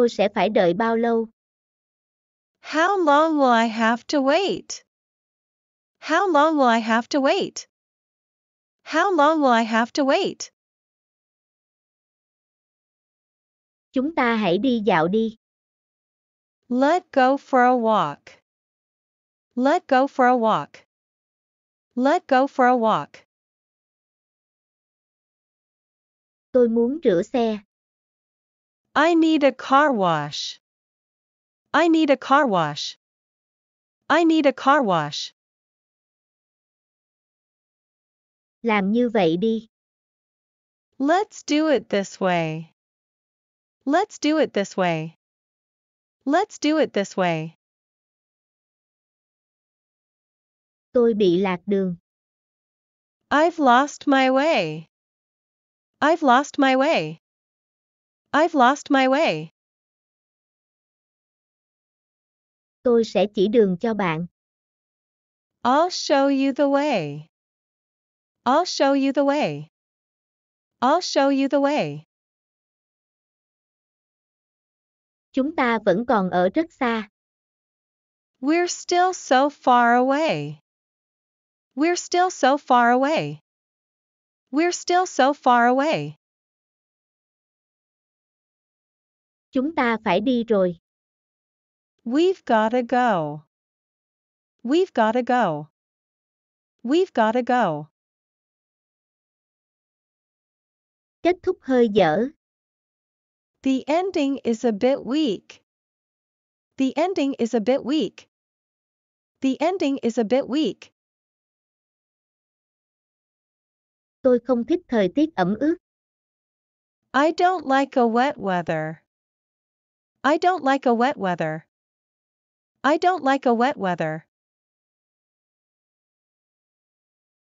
tôi sẽ phải đợi bao lâu? How long will I have to wait? How long will I have to wait? How long will I have to wait? Chúng ta hãy đi dạo đi. Let go for a walk. Let go for a walk. Let go for a walk. Tôi muốn rửa xe. I need a car wash. I need a car wash. I need a car wash. Làm như vậy đi. Let's do it this way. Let's do it this way. Let's do it this way. Tôi bị lạc đường. I've lost my way. I've lost my way. I've lost my way. Tôi sẽ chỉ đường cho bạn. I'll show you the way. I'll show you the way. I'll show you the way. Chúng ta vẫn còn ở rất xa. We're still so far away. We're still so far away. We're still so far away. Chúng ta phải đi rồi. We've gotta go. We've gotta go. We've gotta go. Kết thúc hơi dở. The ending is a bit weak. The ending is a bit weak. The ending is a bit weak. Tôi không thích thời tiết ẩm ướt. I don't like a wet weather. I don't like a wet weather. I don't like a wet weather.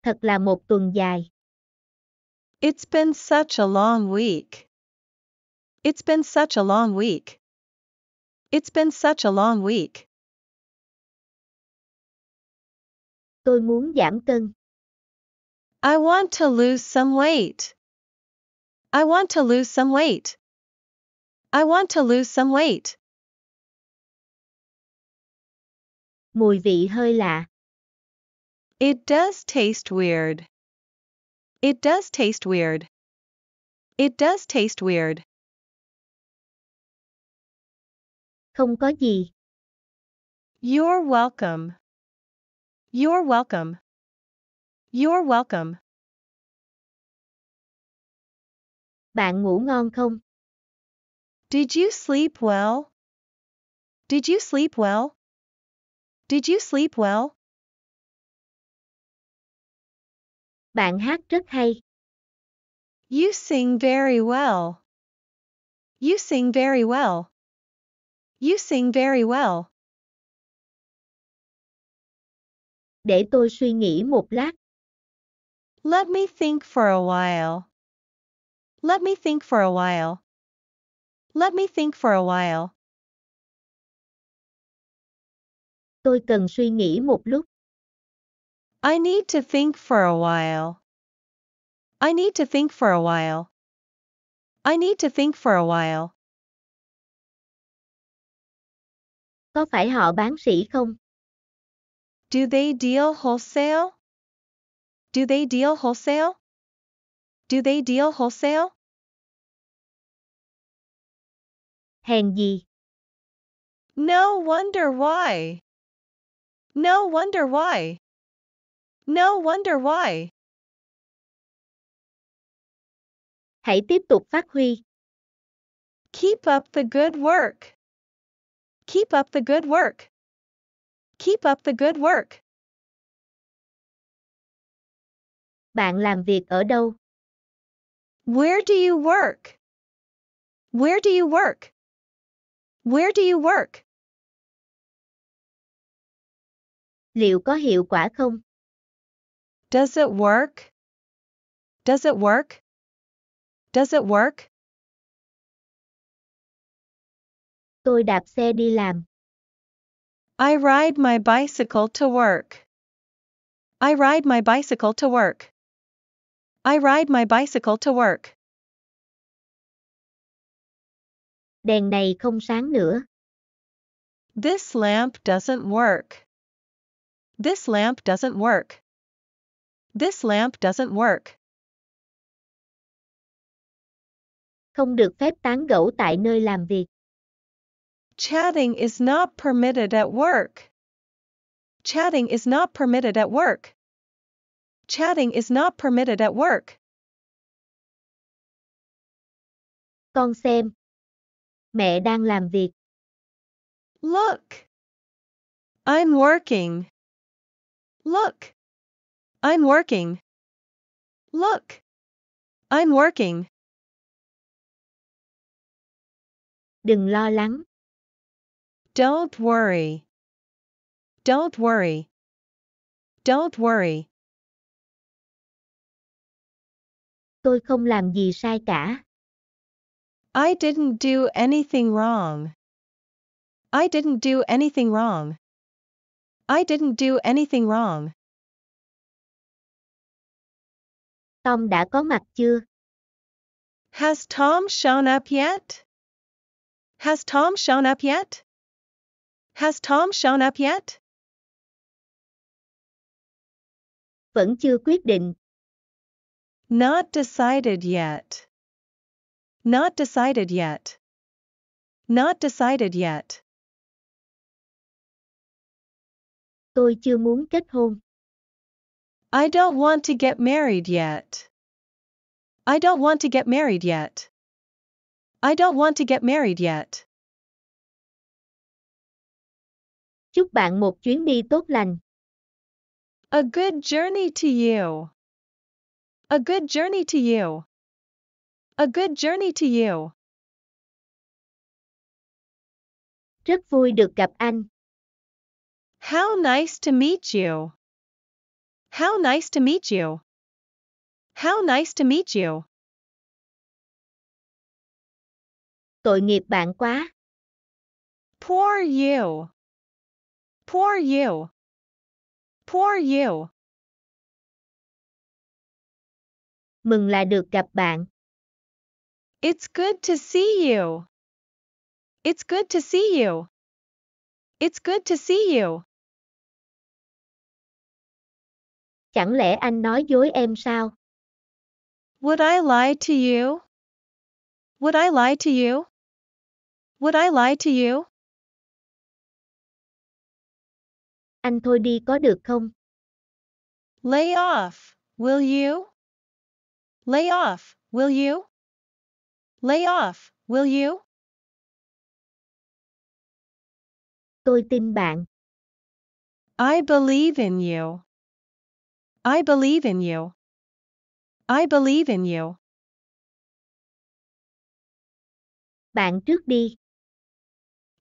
Thật là một tuần dài. It's been such a long week. It's been such a long week. It's been such a long week. Tôi muốn giảm cân. I want to lose some weight. I want to lose some weight. I want to lose some weight. Mùi vị hơi lạ. It does taste weird. It does taste weird. It does taste weird. Không có gì. You're welcome. You're welcome. You're welcome. Bạn ngủ ngon không? Did you sleep well? Did you sleep well? Did you sleep well? Bạn hát rất hay. You sing very well. You sing very well. You sing very well. Để tôi suy nghĩ một lát. Let me think for a while. Let me think for a while. Let me think for a while. Tôi cần suy nghĩ một lúc. I need to think for a while. I need to think for a while. I need to think for a while. Có phải họ bán sỉ không? Do they deal wholesale? Do they deal wholesale? Do they deal wholesale? hèn gì. No wonder why. No wonder why. No wonder why. Hãy tiếp tục phát huy. Keep up the good work. Keep up the good work. Keep up the good work. Bạn làm việc ở đâu? Where do you work? Where do you work? Where do you work? Liệu có hiệu quả không? Does it work? Does it work? Does it work? Tôi đạp xe đi làm. I ride my bicycle to work. I ride my bicycle to work. I ride my bicycle to work. Đèn này không sáng nữa. This lamp doesn't work. This lamp doesn't work. This lamp doesn't work. Không được phép tán gẫu tại nơi làm việc. Chatting is not permitted at work. Chatting is not permitted at work. Chatting is not permitted at work. Con xem, Mẹ đang làm việc. Look. I'm working. Look. I'm working. Look. I'm working. Đừng lo lắng. Don't worry. Don't worry. Don't worry. Tôi không làm gì sai cả. I didn't do anything wrong. I didn't do anything wrong. I didn't do anything wrong. Tom đã có mặt chưa? Has Tom shown up yet? Has Tom shown up yet? Has Tom shown up yet? Vẫn chưa quyết định. Not decided yet. Not decided yet. Not decided yet. Tôi chưa muốn kết hôn. I don't want to get married yet. I don't want to get married yet. I don't want to get married yet. Chúc bạn một chuyến đi tốt lành. A good journey to you. A good journey to you. A good journey to you. Rất vui được gặp anh. How nice to meet you. How nice to meet you. How nice to meet you. Tội nghiệp bạn quá. Poor you. Poor you. Poor you. Mừng là được gặp bạn. It's good to see you. It's good to see you. It's good to see you. Chẳng lẽ anh nói dối em sao? Would I lie to you? Would I lie to you? Would I lie to you? Anh thôi đi có được không? Lay off, will you? Lay off, will you? Lay off, will you? Tôi tin bạn. I believe in you. I believe in you. I believe in you. Bạn trước đi.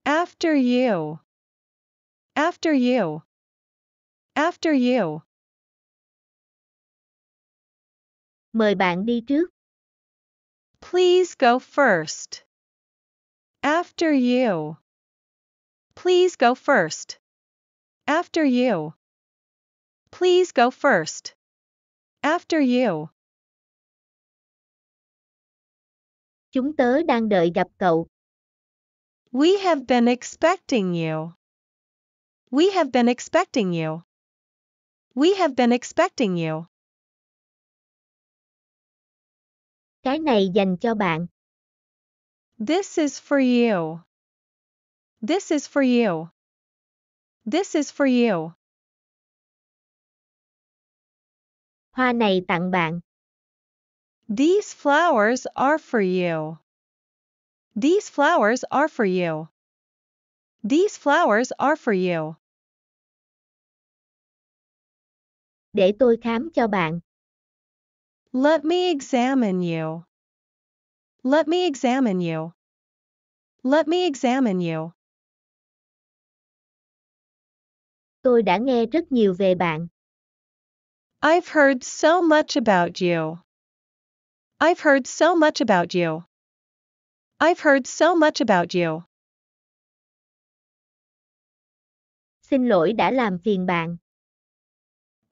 After you. After you. After you. Mời bạn đi trước. Please go first. After you. Please go first. After you. Please go first. After you. Chúng tớ đang đợi gặp cậu. We have been expecting you. We have been expecting you. We have been expecting you. Cái này dành cho bạn. This is for you. This is for you. This is for you. Hoa này tặng bạn. These flowers are for you. These flowers are for you. These flowers are for you. Để tôi khám cho bạn. Let me examine you. Let me examine you. Let me examine you. Tôi đã nghe rất nhiều về bạn. I've heard so much about you. I've heard so much about you. I've heard so much about you. Xin lỗi đã làm phiền bạn.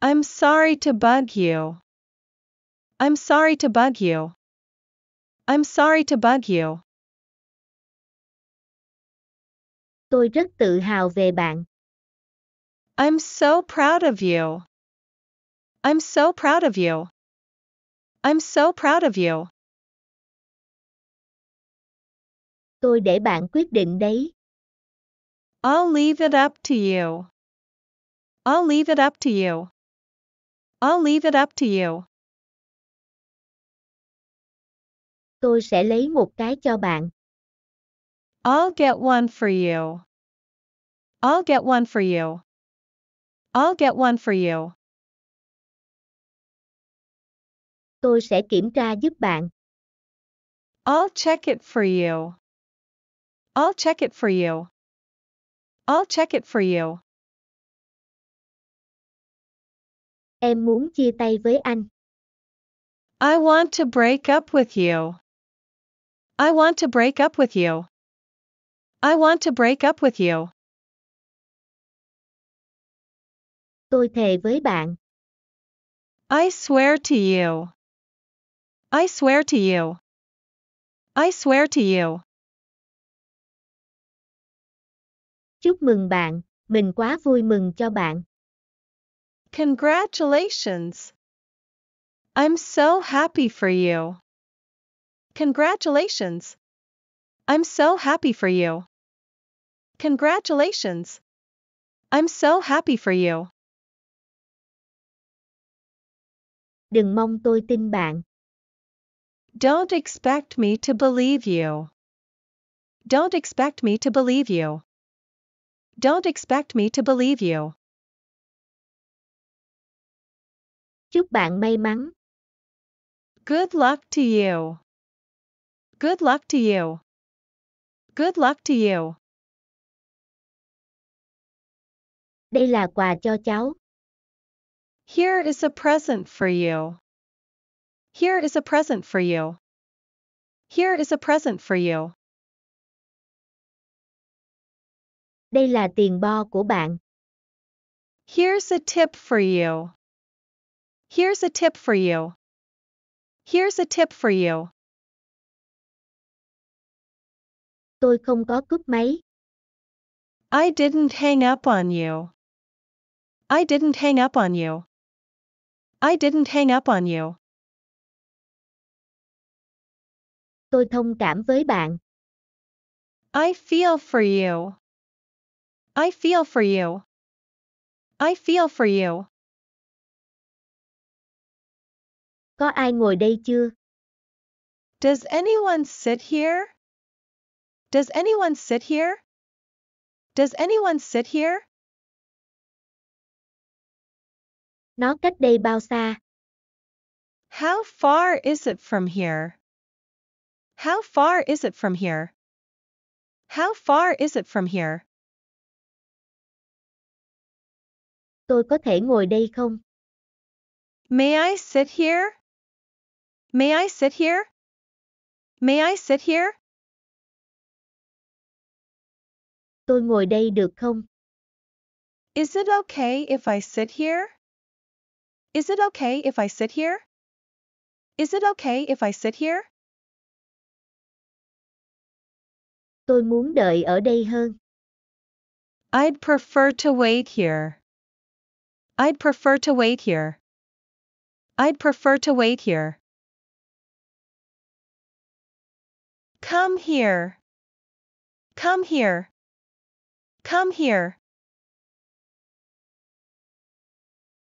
I'm sorry to bug you. I'm sorry to bug you. I'm sorry to bug you. Tôi rất tự hào về bạn. I'm so proud of you. I'm so proud of you. I'm so proud of you. Tôi để bạn quyết định đấy. I'll leave it up to you. I'll leave it up to you. I'll leave it up to you. Tôi sẽ lấy một cái cho bạn. I'll get one for you. I'll get one for you. I'll get one for you. Tôi sẽ kiểm tra giúp bạn. I'll check it for you. I'll check it for you. I'll check it for you. Em muốn chia tay với anh. I want to break up with you. I want to break up with you. I want to break up with you. Tôi thề với bạn. I swear to you. I swear to you. I swear to you. Chúc mừng bạn, mình quá vui mừng cho bạn. Congratulations. I'm so happy for you. Congratulations! I'm so happy for you. Congratulations! I'm so happy for you. Đừng mong tôi tin bạn. Don't expect me to believe you. Don't expect me to believe you. Don't expect me to believe you. Chúc bạn may mắn. Good luck to you. Good luck to you. Good luck to you. Đây là quà cho cháu. Here is a present for you. Here is a present for you. Here is a present for you. Đây là tiền bo của bạn. Here's a tip for you. Here's a tip for you. Here's a tip for you. Tôi không có cúp máy. I didn't hang up on you. I didn't hang up on you. I didn't hang up on you. Tôi thông cảm với bạn. I feel for you. I feel for you. I feel for you. Có ai ngồi đây chưa? Does anyone sit here? Does anyone sit here? Does anyone sit here? Nó cách đây bao xa? How far is it from here? How far is it from here? How far is it from here? Tôi có thể ngồi đây không? May I sit here? May I sit here? May I sit here? Tôi ngồi đây được không? Is it okay if I sit here? Is it okay if I sit here? Is it okay if I sit here? Tôi muốn đợi ở đây hơn. I'd prefer to wait here. I'd prefer to wait here. I'd prefer to wait here. Come here. Come here. Come here.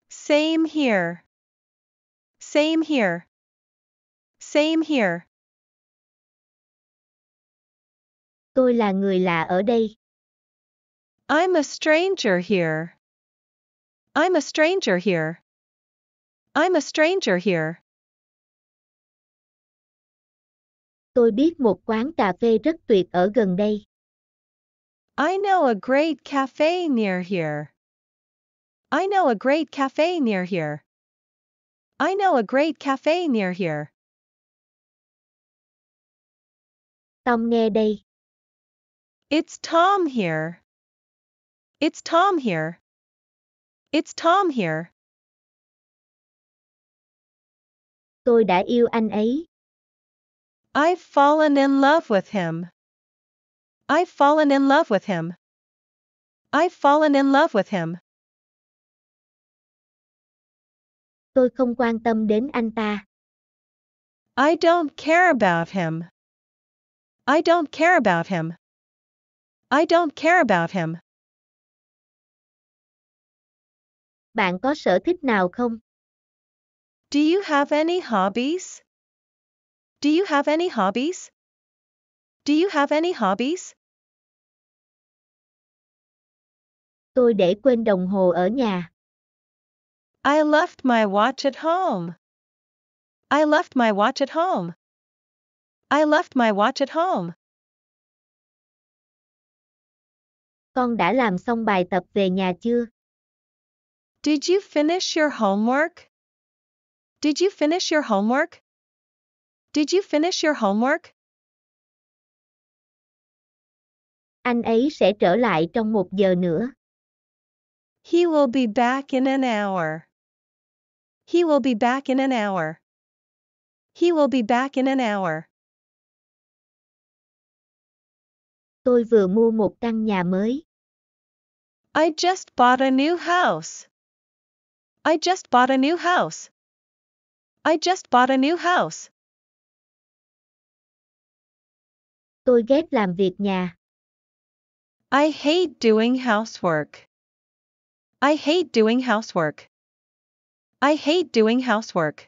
Same here. Same here. Same here. Tôi là người lạ ở đây. I'm a stranger here. I'm a stranger here. I'm a stranger here. Tôi biết một quán cà phê rất tuyệt ở gần đây. I know a great cafe near here. I know a great cafe near here. I know a great cafe near here. Tom nghe đây. It's Tom here. It's Tom here. It's Tom here. Tôi đã yêu anh ấy. I've fallen in love with him. I've fallen in love with him. I've fallen in love with him. Tôi không quan tâm đến anh ta. I don't care about him. I don't care about him. I don't care about him. Bạn có sở thích nào không? Do you have any hobbies? Do you have any hobbies? Do you have any hobbies? Tôi để quên đồng hồ ở nhà. I left my watch at home. I left my watch at home. I left my watch at home. Con đã làm xong bài tập về nhà chưa? Did you finish your homework? Did you finish your homework? Did you finish your homework? Anh ấy sẽ trở lại trong một giờ nữa. He will be back in an hour. He will be back in an hour. He will be back in an hour. Tôi vừa mua một căn nhà mới. I just bought a new house. I just bought a new house. I just bought a new house. Tôi ghét làm việc nhà. I hate doing housework. I hate doing housework. I hate doing housework.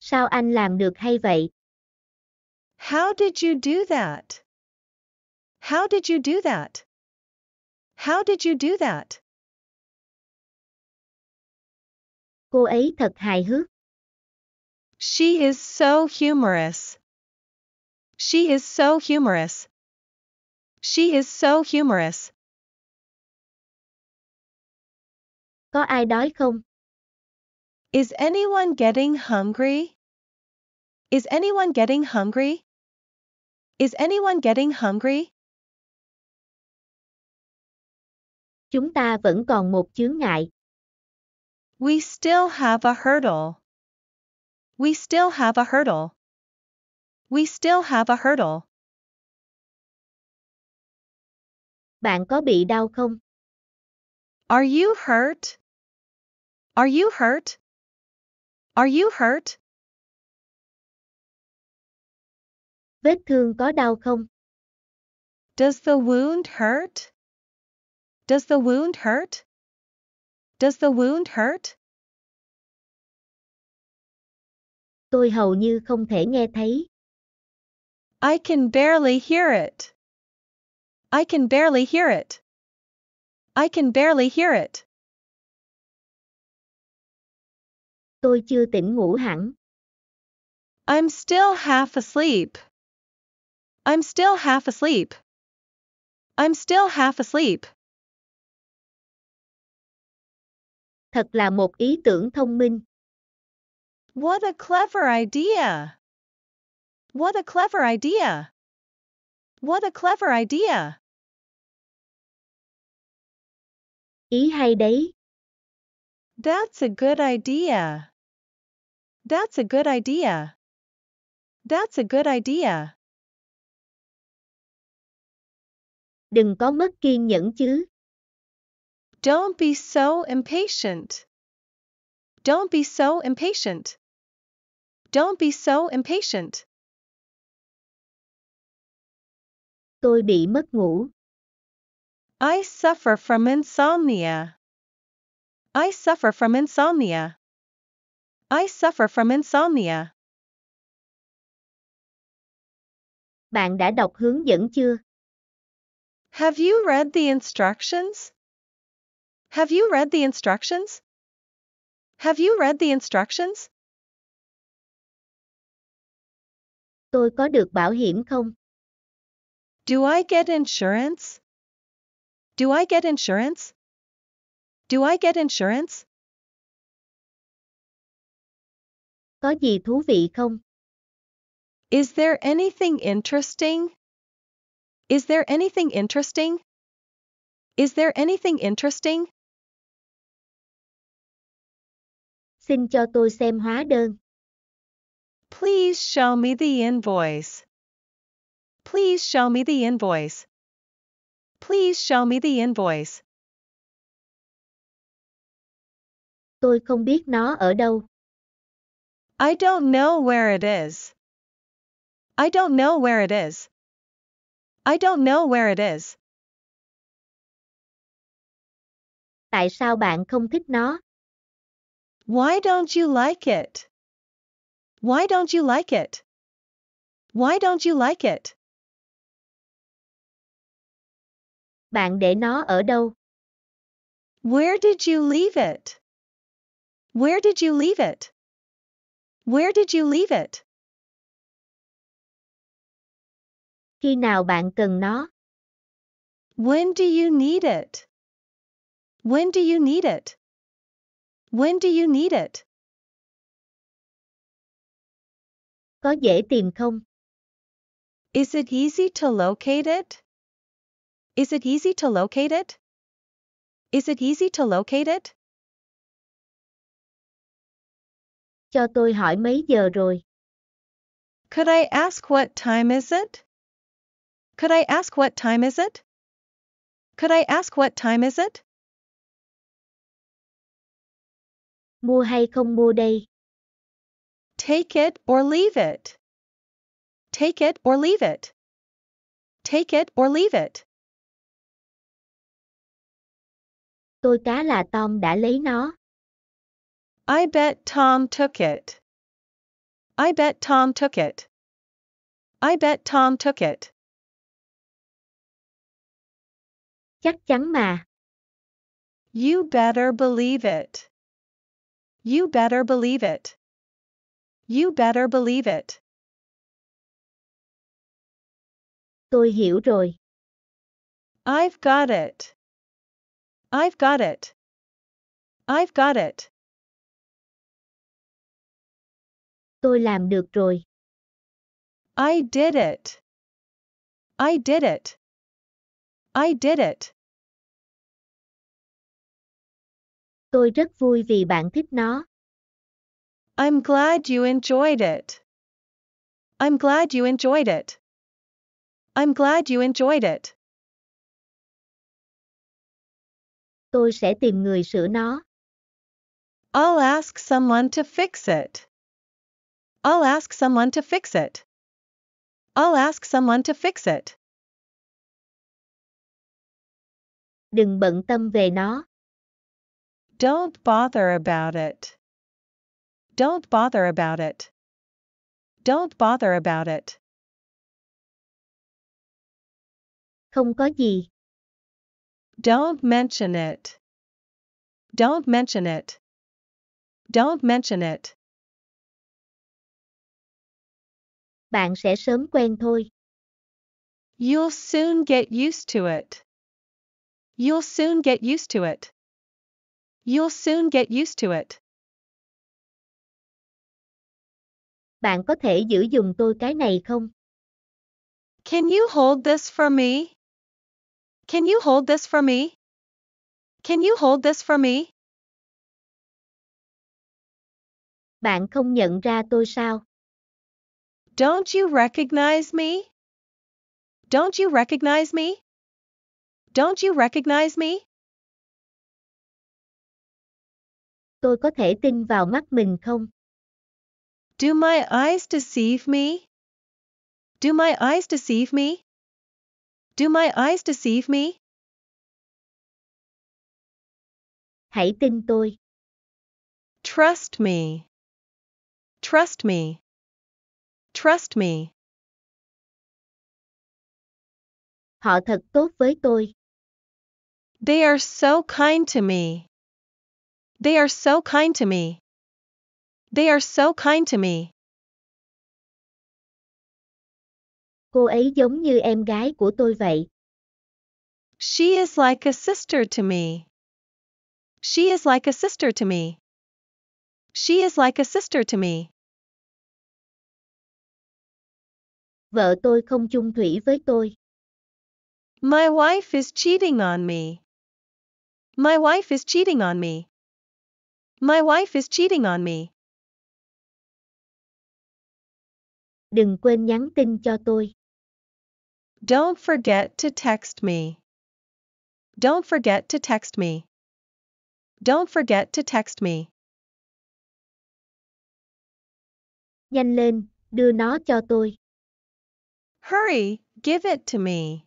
Sao anh làm được hay vậy? How did you do that? How did you do that? How did you do that? Cô ấy thật hài hước. She is so humorous. She is so humorous. She is so humorous. Có ai đói không? Is anyone getting hungry? Is anyone getting hungry? Is anyone getting hungry? Chúng ta vẫn còn một chướng ngại. We still have a hurdle. We still have a hurdle. We still have a hurdle. Bạn có bị đau không? Are you hurt? Are you hurt? Are you hurt? Vết thương có đau không? Does the wound hurt? Does the wound hurt? Does the wound hurt? Tôi hầu như không thể nghe thấy. I can barely hear it. I can barely hear it. I can barely hear it. Tôi chưa tỉnh ngủ hẳn. I'm still half asleep. I'm still half asleep. I'm still half asleep. Thật là một ý tưởng thông minh. What a clever idea! What a clever idea! What a clever idea! Ý hay đấy. That's a good idea. That's a good idea. That's a good idea. Đừng có mất kiên nhẫn chứ. Don't be so impatient. Don't be so impatient. Don't be so impatient. Tôi bị mất ngủ. I suffer from insomnia. I suffer from insomnia. I suffer from insomnia. Bạn đã đọc hướng dẫn chưa? Have you read the instructions? Have you read the instructions? Have you read the instructions? Tôi có được bảo hiểm không? Do I get insurance? Do I get insurance? Do I get insurance? Có gì thú vị không? Is there anything interesting? Is there anything interesting? Is there anything interesting? Xin cho tôi xem hóa đơn. Please show me the invoice. Please show me the invoice. Please show me the invoice. Tôi không biết nó ở đâu. I don't know where it is. I don't know where it is. I don't know where it is. Tại sao bạn không thích nó? Why don't you like it? Why don't you like it? Why don't you like it? Bạn để nó ở đâu? Where did you leave it? Where did you leave it? Where did you leave it? Khi nào bạn cần nó? When do you need it? When do you need it? When do you need it? Có dễ tìm không? Is it easy to locate it? Is it easy to locate it? Is it easy to locate it? Cho tôi hỏi mấy giờ rồi? Could I ask what time is it? Could I ask what time is it? Could I ask what time is it? Mua hay không mua đây? Take it or leave it. Take it or leave it. Take it or leave it. Tôi cá là Tom đã lấy nó. I bet Tom took it. I bet Tom took it. I bet Tom took it. Chắc chắn mà. You better believe it. You better believe it. You better believe it. Tôi hiểu rồi. I've got it. I've got it. I've got it. Tôi làm được rồi. I did it. I did it. I did it. Tôi rất vui vì bạn thích nó. I'm glad you enjoyed it. I'm glad you enjoyed it. I'm glad you enjoyed it. Tôi sẽ tìm người sửa nó. I'll ask someone to fix it. I'll ask someone to fix it. I'll ask someone to fix it. Đừng bận tâm về nó. Don't bother about it. Don't bother about it. Don't bother about it. Không có gì. Don't mention it. Don't mention it. Don't mention it. Bạn sẽ sớm quen thôi. You'll soon get used to it. You'll soon get used to it. You'll soon get used to it. Bạn có thể giữ dùng tôi cái này không? Can you hold this for me? Can you hold this for me? Can you hold this for me? Bạn không nhận ra tôi sao? Don't you recognize me? Don't you recognize me? Don't you recognize me? Tôi có thể tin vào mắt mình không? Do my eyes deceive me? Do my eyes deceive me? Do my eyes deceive me? Hãy tin tôi. Trust me. Trust me. Trust me. Họ thật tốt với tôi. They are so kind to me. They are so kind to me. They are so kind to me. Cô ấy giống như em gái của tôi vậy. She is like a sister to me. She is like a sister to me. She is like a sister to me. Vợ tôi không chung thủy với tôi. My wife is cheating on me. My wife is cheating on me. My wife is cheating on me. Đừng quên nhắn tin cho tôi. Don't forget to text me. Don't forget to text me. Don't forget to text me. Nhanh lên, đưa nó cho tôi. Hurry, give it to me.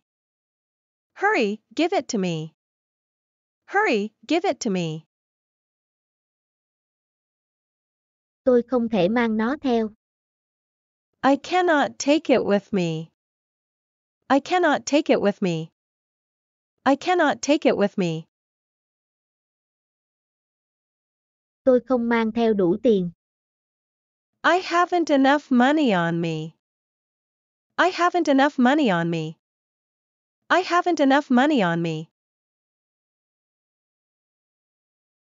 Hurry, give it to me. Hurry, give it to me. Tôi không thể mang nó theo. I cannot take it with me. I cannot take it with me. I cannot take it with me. Tôi không mang theo đủ tiền. I haven't enough money on me. I haven't enough money on me. I haven't enough money on me.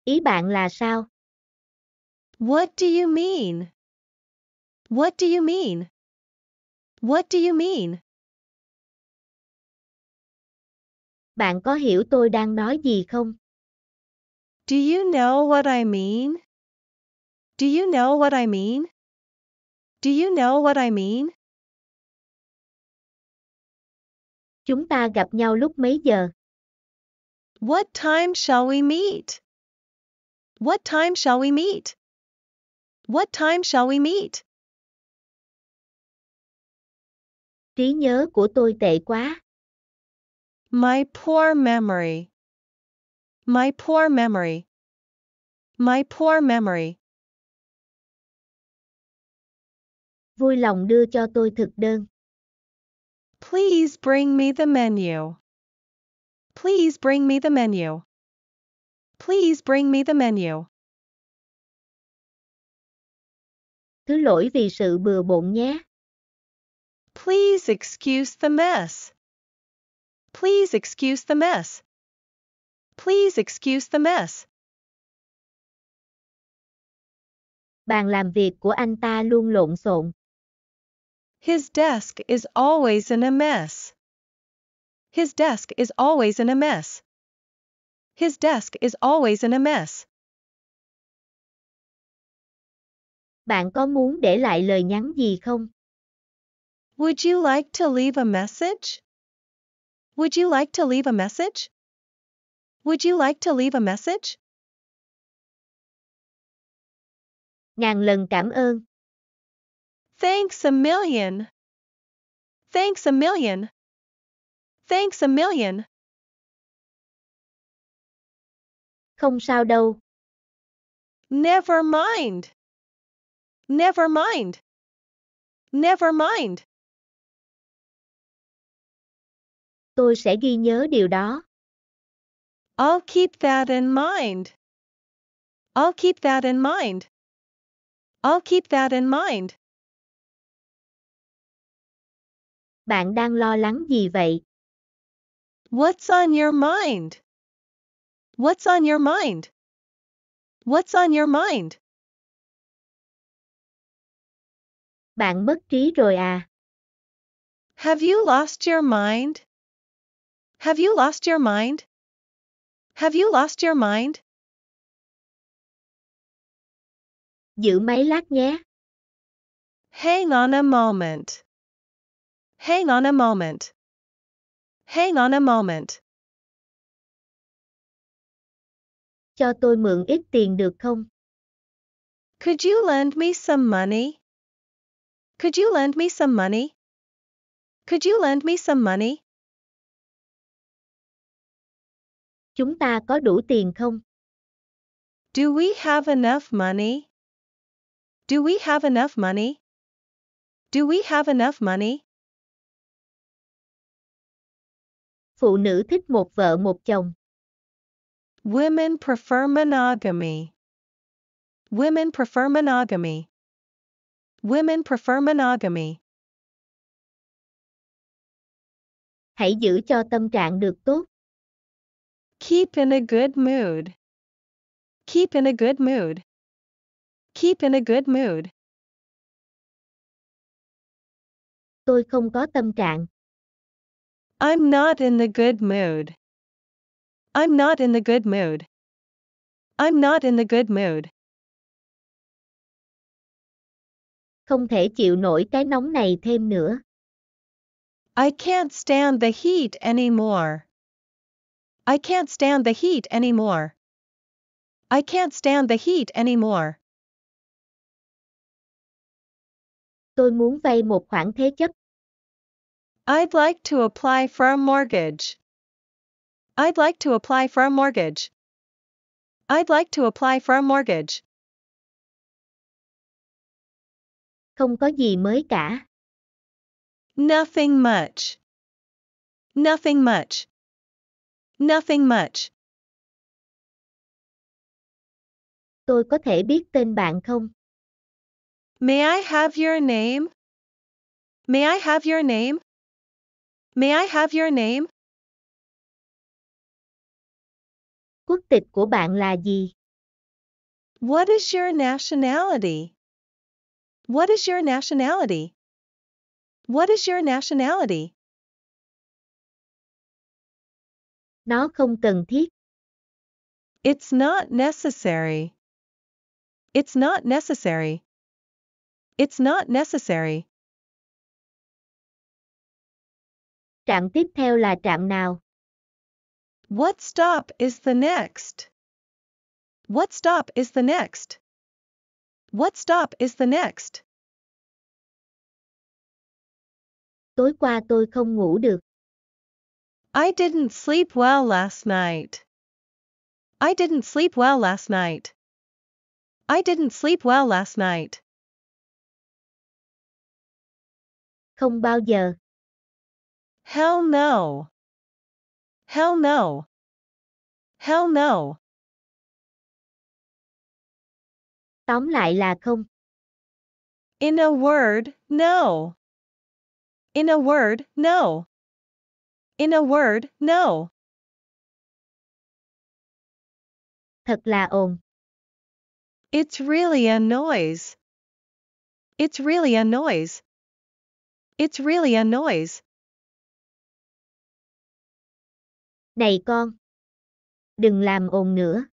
Ý bạn là sao? What do you mean? What do you mean? What do you mean? Bạn có hiểu tôi đang nói gì không? Do you know what I mean? Do you know what I mean? Do you know what I mean? Chúng ta gặp nhau lúc mấy giờ? What time shall we meet? What time shall we meet? What time shall we meet? Trí nhớ của tôi tệ quá. My poor memory. My poor memory. My poor memory. Vui lòng đưa cho tôi thực đơn. Please bring me the menu. Please bring me the menu. Please bring me the menu. Thứ lỗi vì sự bừa bộn nhé. Please excuse the mess. Please excuse the mess. Please excuse the mess. Bàn làm việc của anh ta luôn lộn xộn. His desk is always in a mess. His desk is always in a mess. His desk is always in a mess. Bạn có muốn để lại lời nhắn gì không? Would you like to leave a message? Would you like to leave a message? Would you like to leave a message? Ngàn lần cảm ơn. Thanks a million. Thanks a million. Thanks a million. Không sao đâu. Never mind. Never mind. Never mind. Tôi sẽ ghi nhớ điều đó. I'll keep that in mind. I'll keep that in mind. I'll keep that in mind. Bạn đang lo lắng gì vậy? What's on your mind? What's on your mind? What's on your mind? Bạn mất trí rồi à? Have you lost your mind? Have you lost your mind? Have you lost your mind? Giữ máy lát nhé. Hang on a moment. Hang on a moment. Hang on a moment. Cho tôi mượn ít tiền được không? Could you lend me some money? Could you lend me some money? Could you lend me some money? Chúng ta có đủ tiền không? Do we have enough money? Do we have enough money? Do we have enough money? Phụ nữ thích một vợ một chồng. Women prefer monogamy. Women prefer monogamy. Women prefer monogamy. Hãy giữ cho tâm trạng được tốt. Keep in a good mood. Keep in a good mood. Keep in a good mood. Tôi không có tâm trạng. I'm not in the good mood. I'm not in the good mood. I'm not in the good mood. Không thể chịu nổi cái nóng này thêm nữa. I can't stand the heat anymore. I can't stand the heat anymore. I can't stand the heat anymore. Tôi muốn vay một khoản thế chấp. I'd like to apply for a mortgage. I'd like to apply for a mortgage. I'd like to apply for a mortgage. Không có gì mới cả. Nothing much. Nothing much. Nothing much. Tôi có thể biết tên bạn không? May I have your name? May I have your name? May I have your name? Quốc tịch của bạn là gì? What is your nationality? What is your nationality? What is your nationality? Nó không cần thiết. It's not necessary. It's not necessary. It's not necessary. Trạm tiếp theo là trạm nào? What stop is the next? What stop is the next? What stop is the next? Tối qua tôi không ngủ được. I didn't sleep well last night. I didn't sleep well last night. I didn't sleep well last night. Không bao giờ. Hell no. Hell no. Hell no. Tóm lại là không. In a word, no. In a word, no. In a word, no. Thật là ồn. It's really a noise. It's really a noise. It's really a noise. Này con. Đừng làm ồn nữa.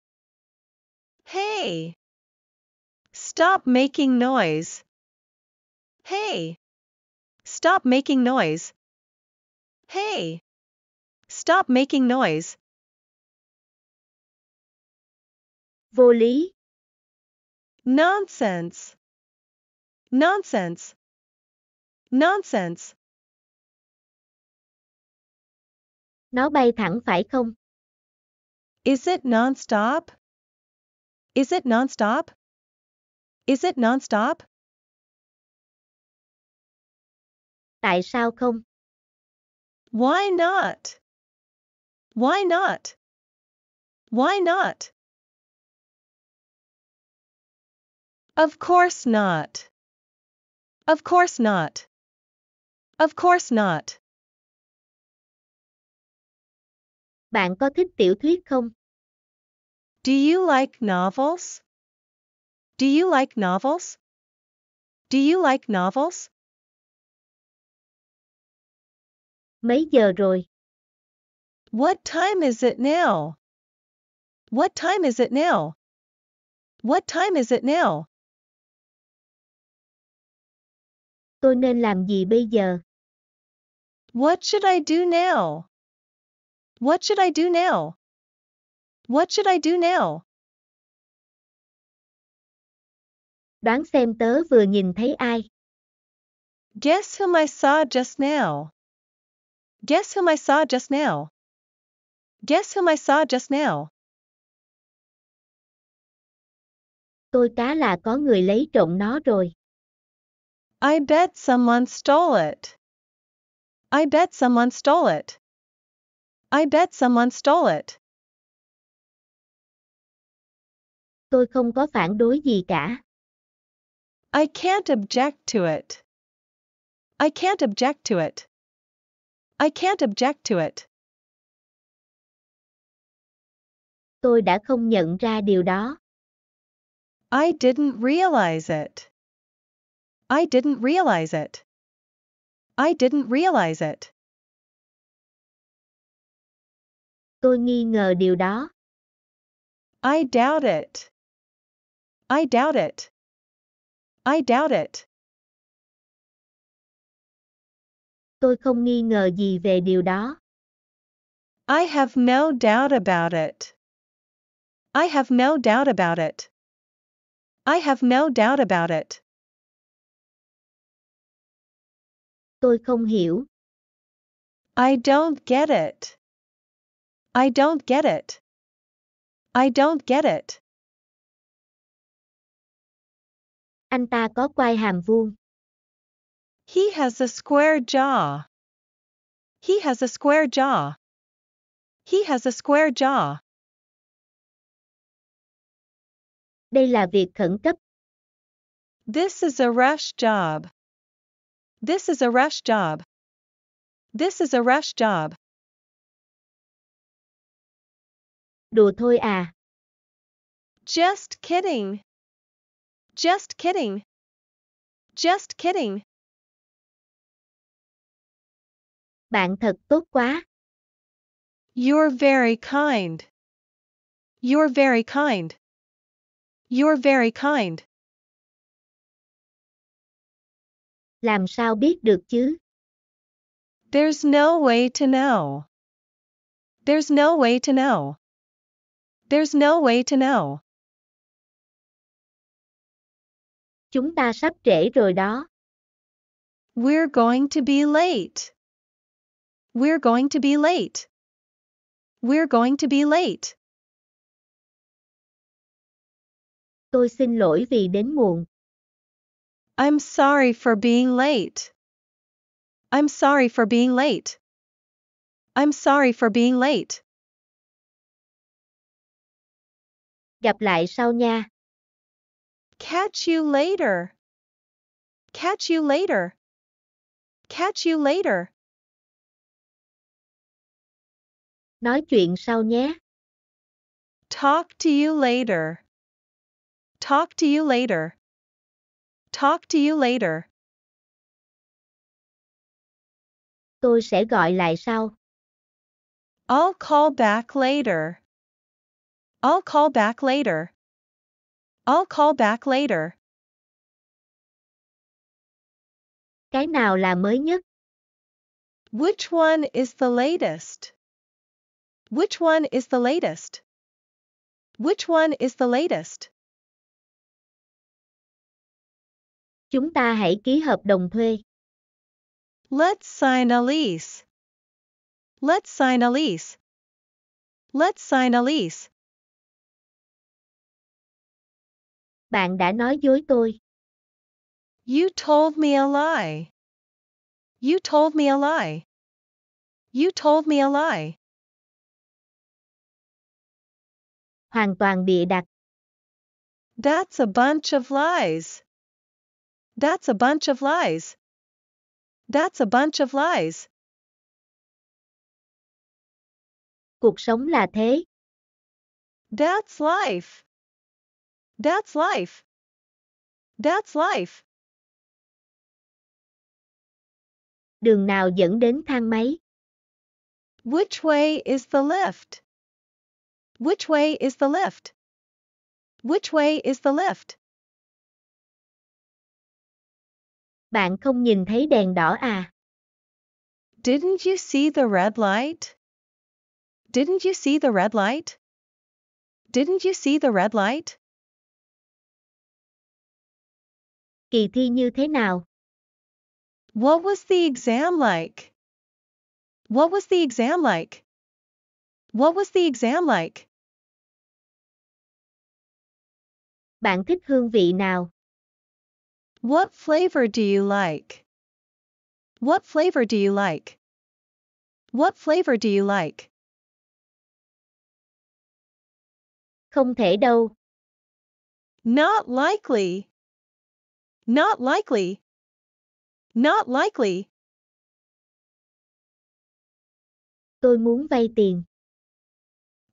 Hey. Stop making noise. Hey. Stop making noise. Hey. Stop making noise. Vô lý. Nonsense. Nonsense. Nonsense. Nó bay thẳng phải không? Is it non-stop? Is it non-stop? Is it non-stop? Tại sao không? Why not? Why not? Why not? Of course not. Of course not. Of course not. Bạn có thích tiểu thuyết không? Do you like novels? Do you like novels? Do you like novels? Mấy giờ rồi? What time is it now? What time is it now? What time is it now? Tôi nên làm gì bây giờ? What should I do now? What should I do now? What should I do now? Đoán xem tớ vừa nhìn thấy ai? Guess whom I saw just now. Guess whom I saw just now. Guess whom I saw just now. Tôi cá là có người lấy trộm nó rồi. I bet someone stole it. I bet someone stole it. I bet someone stole it. Tôi không có phản đối gì cả. I can't object to it. I can't object to it. I can't object to it. Tôi đã không nhận ra điều đó. I didn't realize it. I didn't realize it. I didn't realize it. Tôi nghi ngờ điều đó. I doubt it. I doubt it. I doubt it. Tôi không nghi ngờ gì về điều đó. I have no doubt about it. I have no doubt about it. I have no doubt about it. Tôi không hiểu. I don't get it. I don't get it. I don't get it. Anh ta có quai hàm vuông. He has a square jaw. He has a square jaw. He has a square jaw. Đây là việc khẩn cấp. This is a rush job. This is a rush job. This is a rush job. Đùa thôi à. Just kidding. Just kidding. Just kidding. Bạn thật tốt quá. You're very kind. You're very kind. You're very kind. Làm sao biết được chứ? There's no way to know. There's no way to know. There's no way to know. Chúng ta sắp trễ rồi đó. We're going to be late. We're going to be late. We're going to be late. Tôi xin lỗi vì đến muộn. I'm sorry for being late. I'm sorry for being late. I'm sorry for being late. Gặp lại sau nha. Catch you later. Catch you later. Catch you later. Nói chuyện sau nhé. Talk to you later. Talk to you later. Talk to you later. Tôi sẽ gọi lại sau. I'll call back later. I'll call back later. I'll call back later. Cái nào là mới nhất? Which one is the latest? Which one is the latest? Which one is the latest? Chúng ta hãy ký hợp đồng thuê. Let's sign a lease. Let's sign a lease. Let's sign a lease. Bạn đã nói dối tôi. You told me a lie. You told me a lie. You told me a lie. Hoàn toàn bịa đặt. That's a bunch of lies. That's a bunch of lies. That's a bunch of lies. Cuộc sống là thế. That's life. That's life. That's life. Đường nào dẫn đến thang máy? Which way is the lift? Which way is the lift? Which way is the lift? Bạn không nhìn thấy đèn đỏ à? Didn't you see the red light? Didn't you see the red light? Didn't you see the red light? Kỳ thi như thế nào? What was the exam like? What was the exam like? What was the exam like? Bạn thích hương vị nào? What flavor do you like? What flavor do you like? What flavor do you like? Không thể đâu. Not likely. Not likely. Not likely. Tôi muốn vay tiền.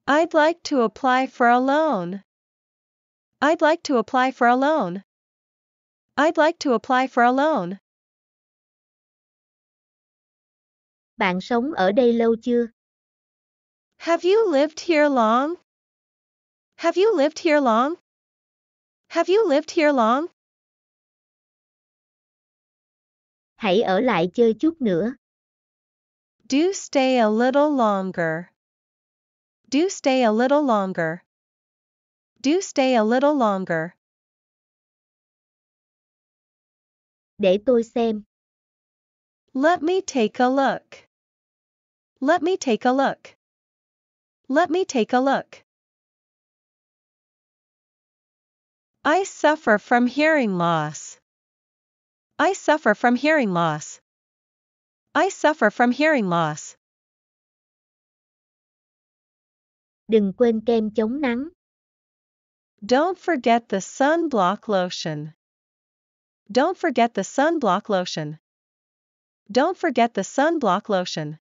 I'd like to apply for a loan. I'd like to apply for a loan. I'd like to apply for a loan. Bạn sống ở đây lâu chưa? Have you lived here long? Have you lived here long? Have you lived here long? Hãy ở lại chơi chút nữa. Do stay a little longer. Do stay a little longer. Do stay a little longer. Để tôi xem. Let me take a look. Let me take a look. Let me take a look. I suffer from hearing loss. I suffer from hearing loss. I suffer from hearing loss. Đừng quên kem chống nắng. Don't forget the sunblock lotion. Don't forget the sunblock lotion. Don't forget the sunblock lotion.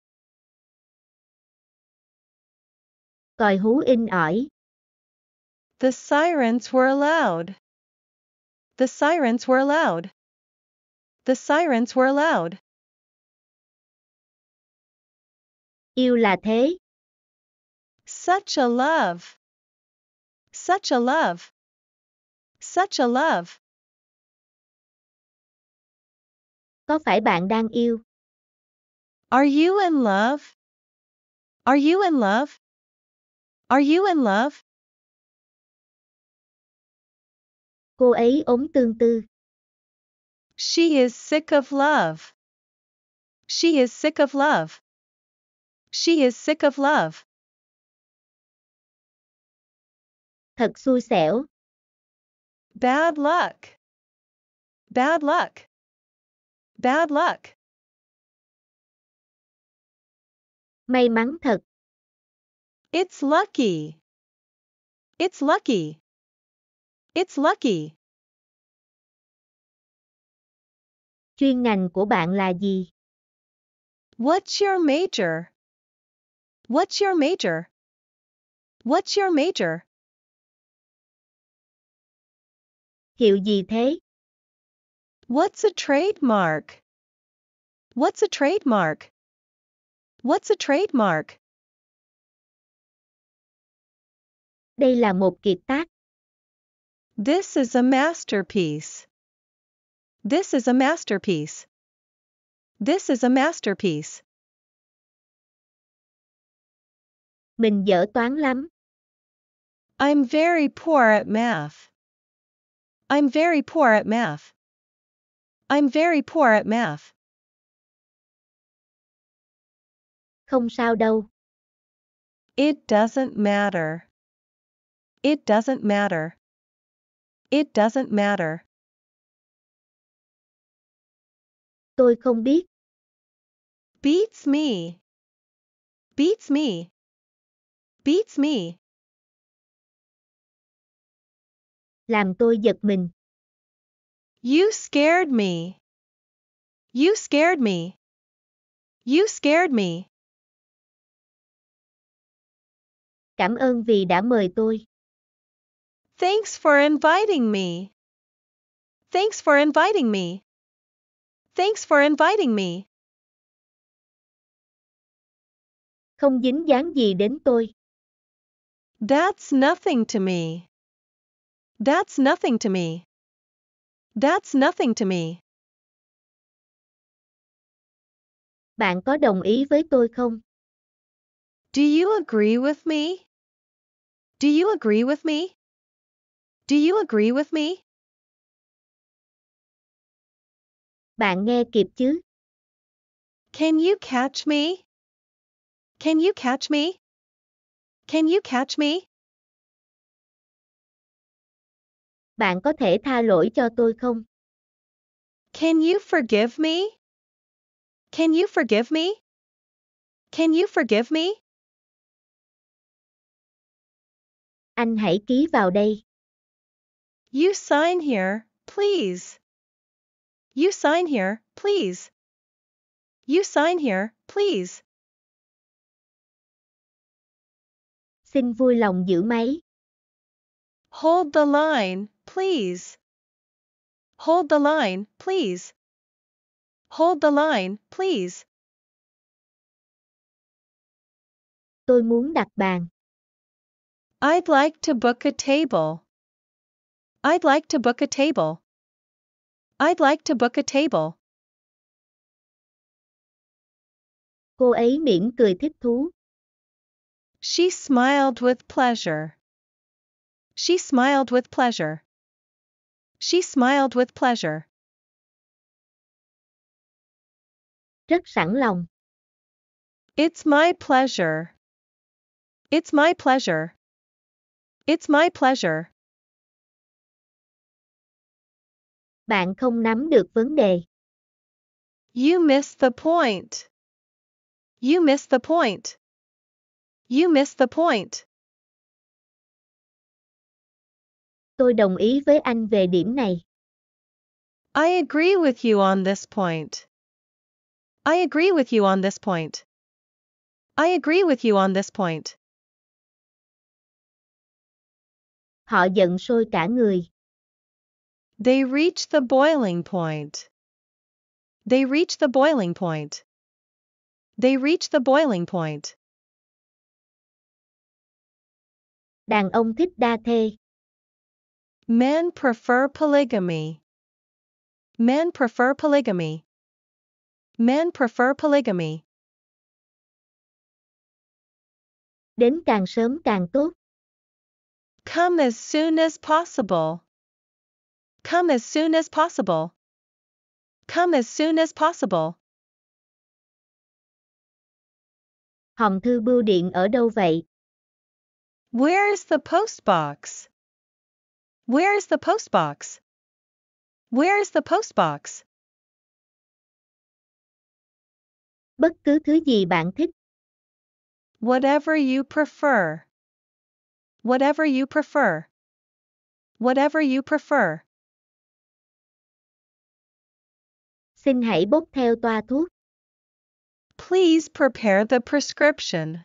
Còi hú in ỏi. The sirens were allowed. The sirens were allowed. The sirens were allowed. Yêu là thế. Such a love. Such a love. Such a love. Có phải bạn đang yêu? Are you in love? Are you in love? Are you in love? Cô ấy ốm tương tư. She is sick of love. She is sick of love. She is sick of love. Thật xui xẻo. Bad luck. Bad luck. Bad luck. May mắn thật. It's lucky. It's lucky. It's lucky. Chuyên ngành của bạn là gì? What's your major? What's your major? What's your major? Hiệu gì thế? What's a trademark? What's a trademark? What's a trademark? Đây là một kiệt tác. This is a masterpiece. This is a masterpiece. This is a masterpiece. Mình dở toán lắm. I'm very poor at math. I'm very poor at math. I'm very poor at math. Không sao đâu. It doesn't matter. It doesn't matter. It doesn't matter. Tôi không biết. Beats me. Beats me. Beats me. Làm tôi giật mình. You scared me. You scared me. You scared me. Cảm ơn vì đã mời tôi. Thanks for inviting me. Thanks for inviting me. Thanks for inviting me. Không dính dáng gì đến tôi. That's nothing to me. That's nothing to me. That's nothing to me. Bạn có đồng ý với tôi không? Do you agree with me? Do you agree with me? Do you agree with me? Bạn nghe kịp chứ? Can you catch me? Can you catch me? Can you catch me? Bạn có thể tha lỗi cho tôi không? Can you forgive me? Can you forgive me? Can you forgive me? Anh hãy ký vào đây. You sign here, please. You sign here, please. You sign here, please. Xin vui lòng giữ máy. Hold the line, please. Hold the line, please. Hold the line, please. Tôi muốn đặt bàn. I'd like to book a table. I'd like to book a table. I'd like to book a table. Cô ấy mỉm cười thích thú. She smiled with pleasure. She smiled with pleasure. She smiled with pleasure. Rất sẵn lòng. It's my pleasure. It's my pleasure. It's my pleasure. Bạn không nắm được vấn đề. You miss the point. You miss the point. You miss the point. Tôi đồng ý với anh về điểm này. I agree with you on this point. I agree with you on this point. I agree with you on this point. Họ giận sôi cả người. They reach the boiling point. They reach the boiling point. They reach the boiling point. Đàn ông thích đa thê. Men prefer polygamy. Men prefer polygamy. Men prefer polygamy. Đến càng sớm càng tốt. Come as soon as possible. Come as soon as possible. Come as soon as possible. Hòm thư bưu điện ở đâu vậy? Where is the post box? Where is the postbox? Where is the postbox? Bất cứ thứ gì bạn thích. Whatever you prefer. Whatever you prefer. Whatever you prefer. Xin hãy bốc theo toa thuốc. Please prepare the prescription.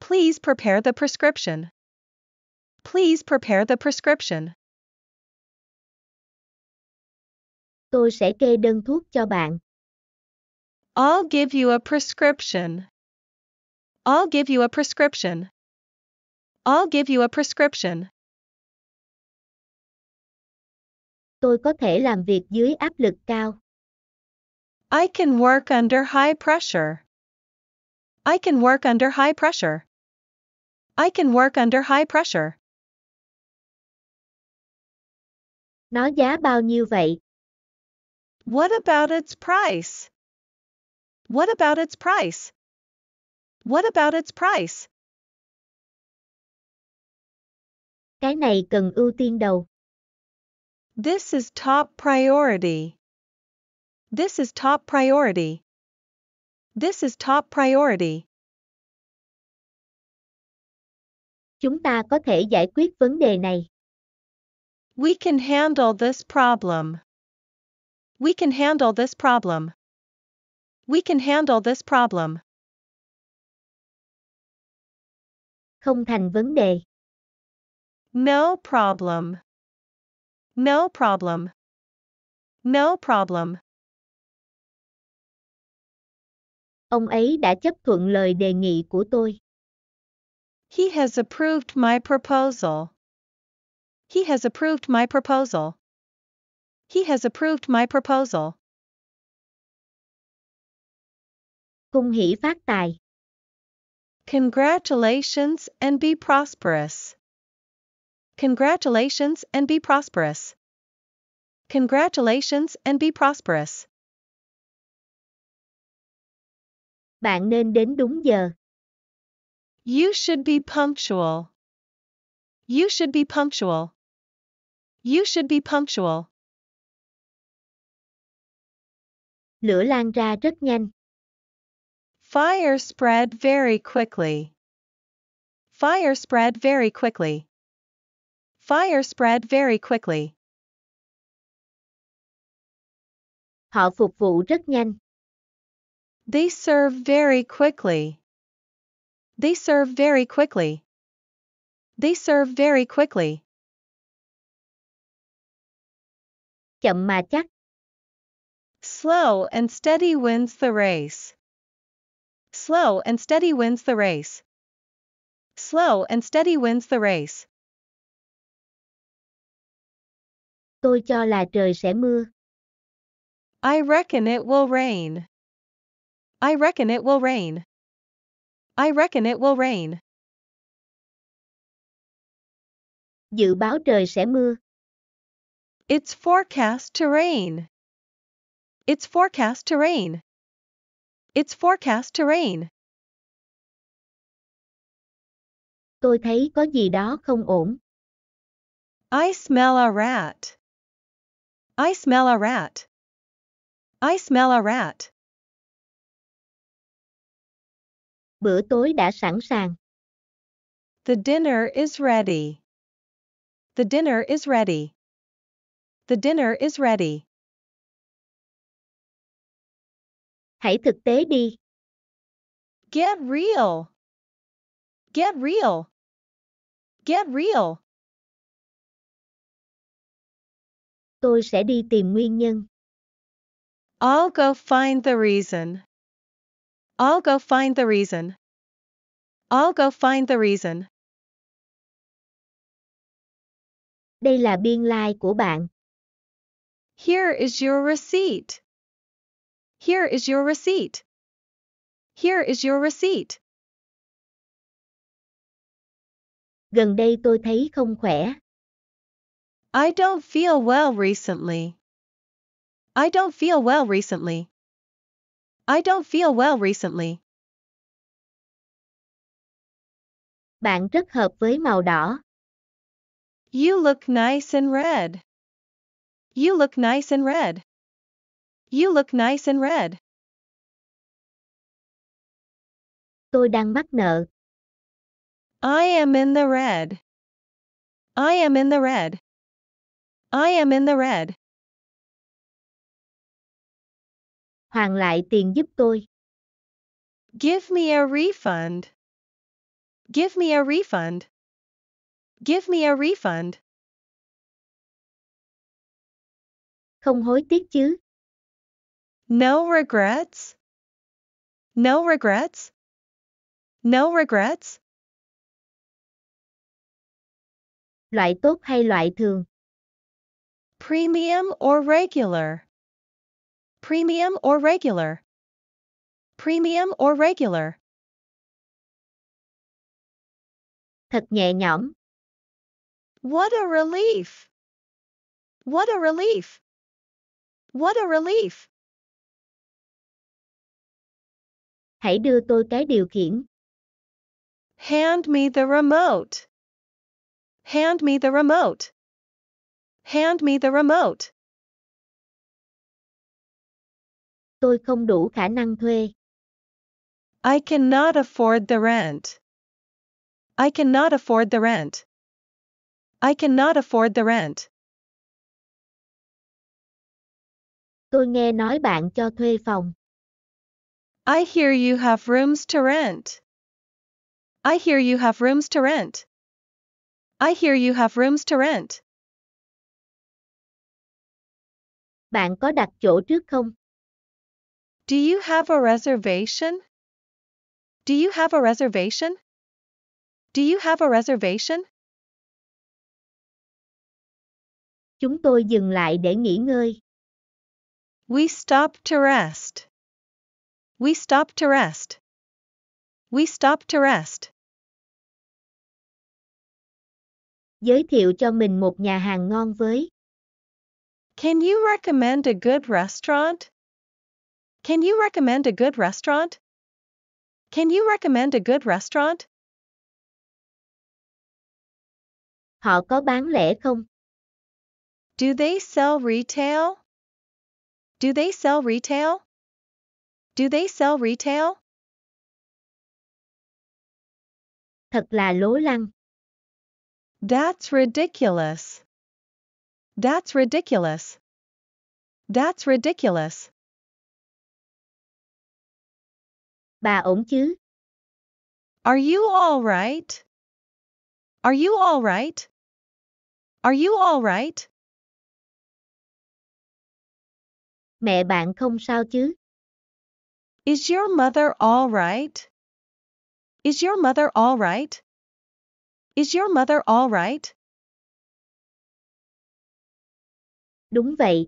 Please prepare the prescription. Please prepare the prescription. Tôi sẽ kê đơn thuốc cho bạn. I'll give you a prescription. I'll give you a prescription. I'll give you a prescription. Tôi có thể làm việc dưới áp lực cao. I can work under high pressure. I can work under high pressure. I can work under high pressure. Nó giá bao nhiêu vậy? What about its price? What about its price? What about its price? Cái này cần ưu tiên đầu. This is top priority. This is top priority. This is top priority. Chúng ta có thể giải quyết vấn đề này. We can handle this problem. We can handle this problem. We can handle this problem. Không thành vấn đề. No problem. No problem. No problem. Ông ấy đã chấp thuận lời đề nghị của tôi. He has approved my proposal. He has approved my proposal. He has approved my proposal. Cung hỷ phát tài. Congratulations and be prosperous. Congratulations and be prosperous. Congratulations and be prosperous. Bạn nên đến đúng giờ. You should be punctual. You should be punctual. You should be punctual. Lửa lan ra rất nhanh. Fire spread very quickly. Fire spread very quickly. Fire spread very quickly. Họ phục vụ rất nhanh. They serve very quickly. They serve very quickly. They serve very quickly. chậm mà chắc. Slow and steady wins the race. Slow and steady wins the race. Slow and steady wins the race. Tôi cho là trời sẽ mưa. I reckon it will rain. I reckon it will rain. I reckon it will rain. Dự báo trời sẽ mưa. It's forecast to rain. It's forecast to rain. It's forecast to rain. Tôi thấy có gì đó không ổn. I smell a rat. I smell a rat. I smell a rat. Bữa tối đã sẵn sàng. The dinner is ready. The dinner is ready. The dinner is ready. Hãy thực tế đi. Get real. Get real. Get real. Tôi sẽ đi tìm nguyên nhân. I'll go find the reason. I'll go find the reason. I'll go find the reason. Đây là biên lai like của bạn. Here is your receipt. Here is your receipt. Here is your receipt. Gần đây tôi thấy không khỏe. I don't feel well recently. I don't feel well recently. I don't feel well recently. Bạn rất hợp với màu đỏ. You look nice in red. You look nice in red. You look nice in red. Tôi đang mắc nợ. I am in the red. I am in the red. I am in the red. Hoàn lại tiền giúp tôi. Give me a refund. Give me a refund. Give me a refund. Không hối tiếc chứ? No regrets. No regrets. No regrets. Loại tốt hay loại thường? Premium or regular. Premium or regular. Premium or regular. Thật nhẹ nhõm. What a relief. What a relief. What a relief! Hãy đưa tôi cái điều khiển. Hand me the remote. Hand me the remote. Hand me the remote. Tôi không đủ khả năng thuê. I cannot afford the rent. I cannot afford the rent. I cannot afford the rent. Tôi nghe nói bạn cho thuê phòng. I hear you have rooms to rent. I hear you have rooms to rent. I hear you have rooms to rent. Bạn có đặt chỗ trước không? Do you have a reservation? Do you have a reservation? Do you have a reservation? Chúng tôi dừng lại để nghỉ ngơi. We stop to rest. We stop to rest. We stop to rest. Giới thiệu cho mình một nhà hàng ngon với. Can you recommend a good restaurant? Can you recommend a good restaurant? Can you recommend a good restaurant? Họ có bán lẻ không? Do they sell retail? Do they sell retail? Do they sell retail? Thật là lố lăng. That's ridiculous. That's ridiculous. That's ridiculous. Bà ổn chứ? Are you all right? Are you all right? Are you all right? Mẹ bạn không sao chứ? Is your mother all right? Is your mother all right? Is your mother all right? Đúng vậy.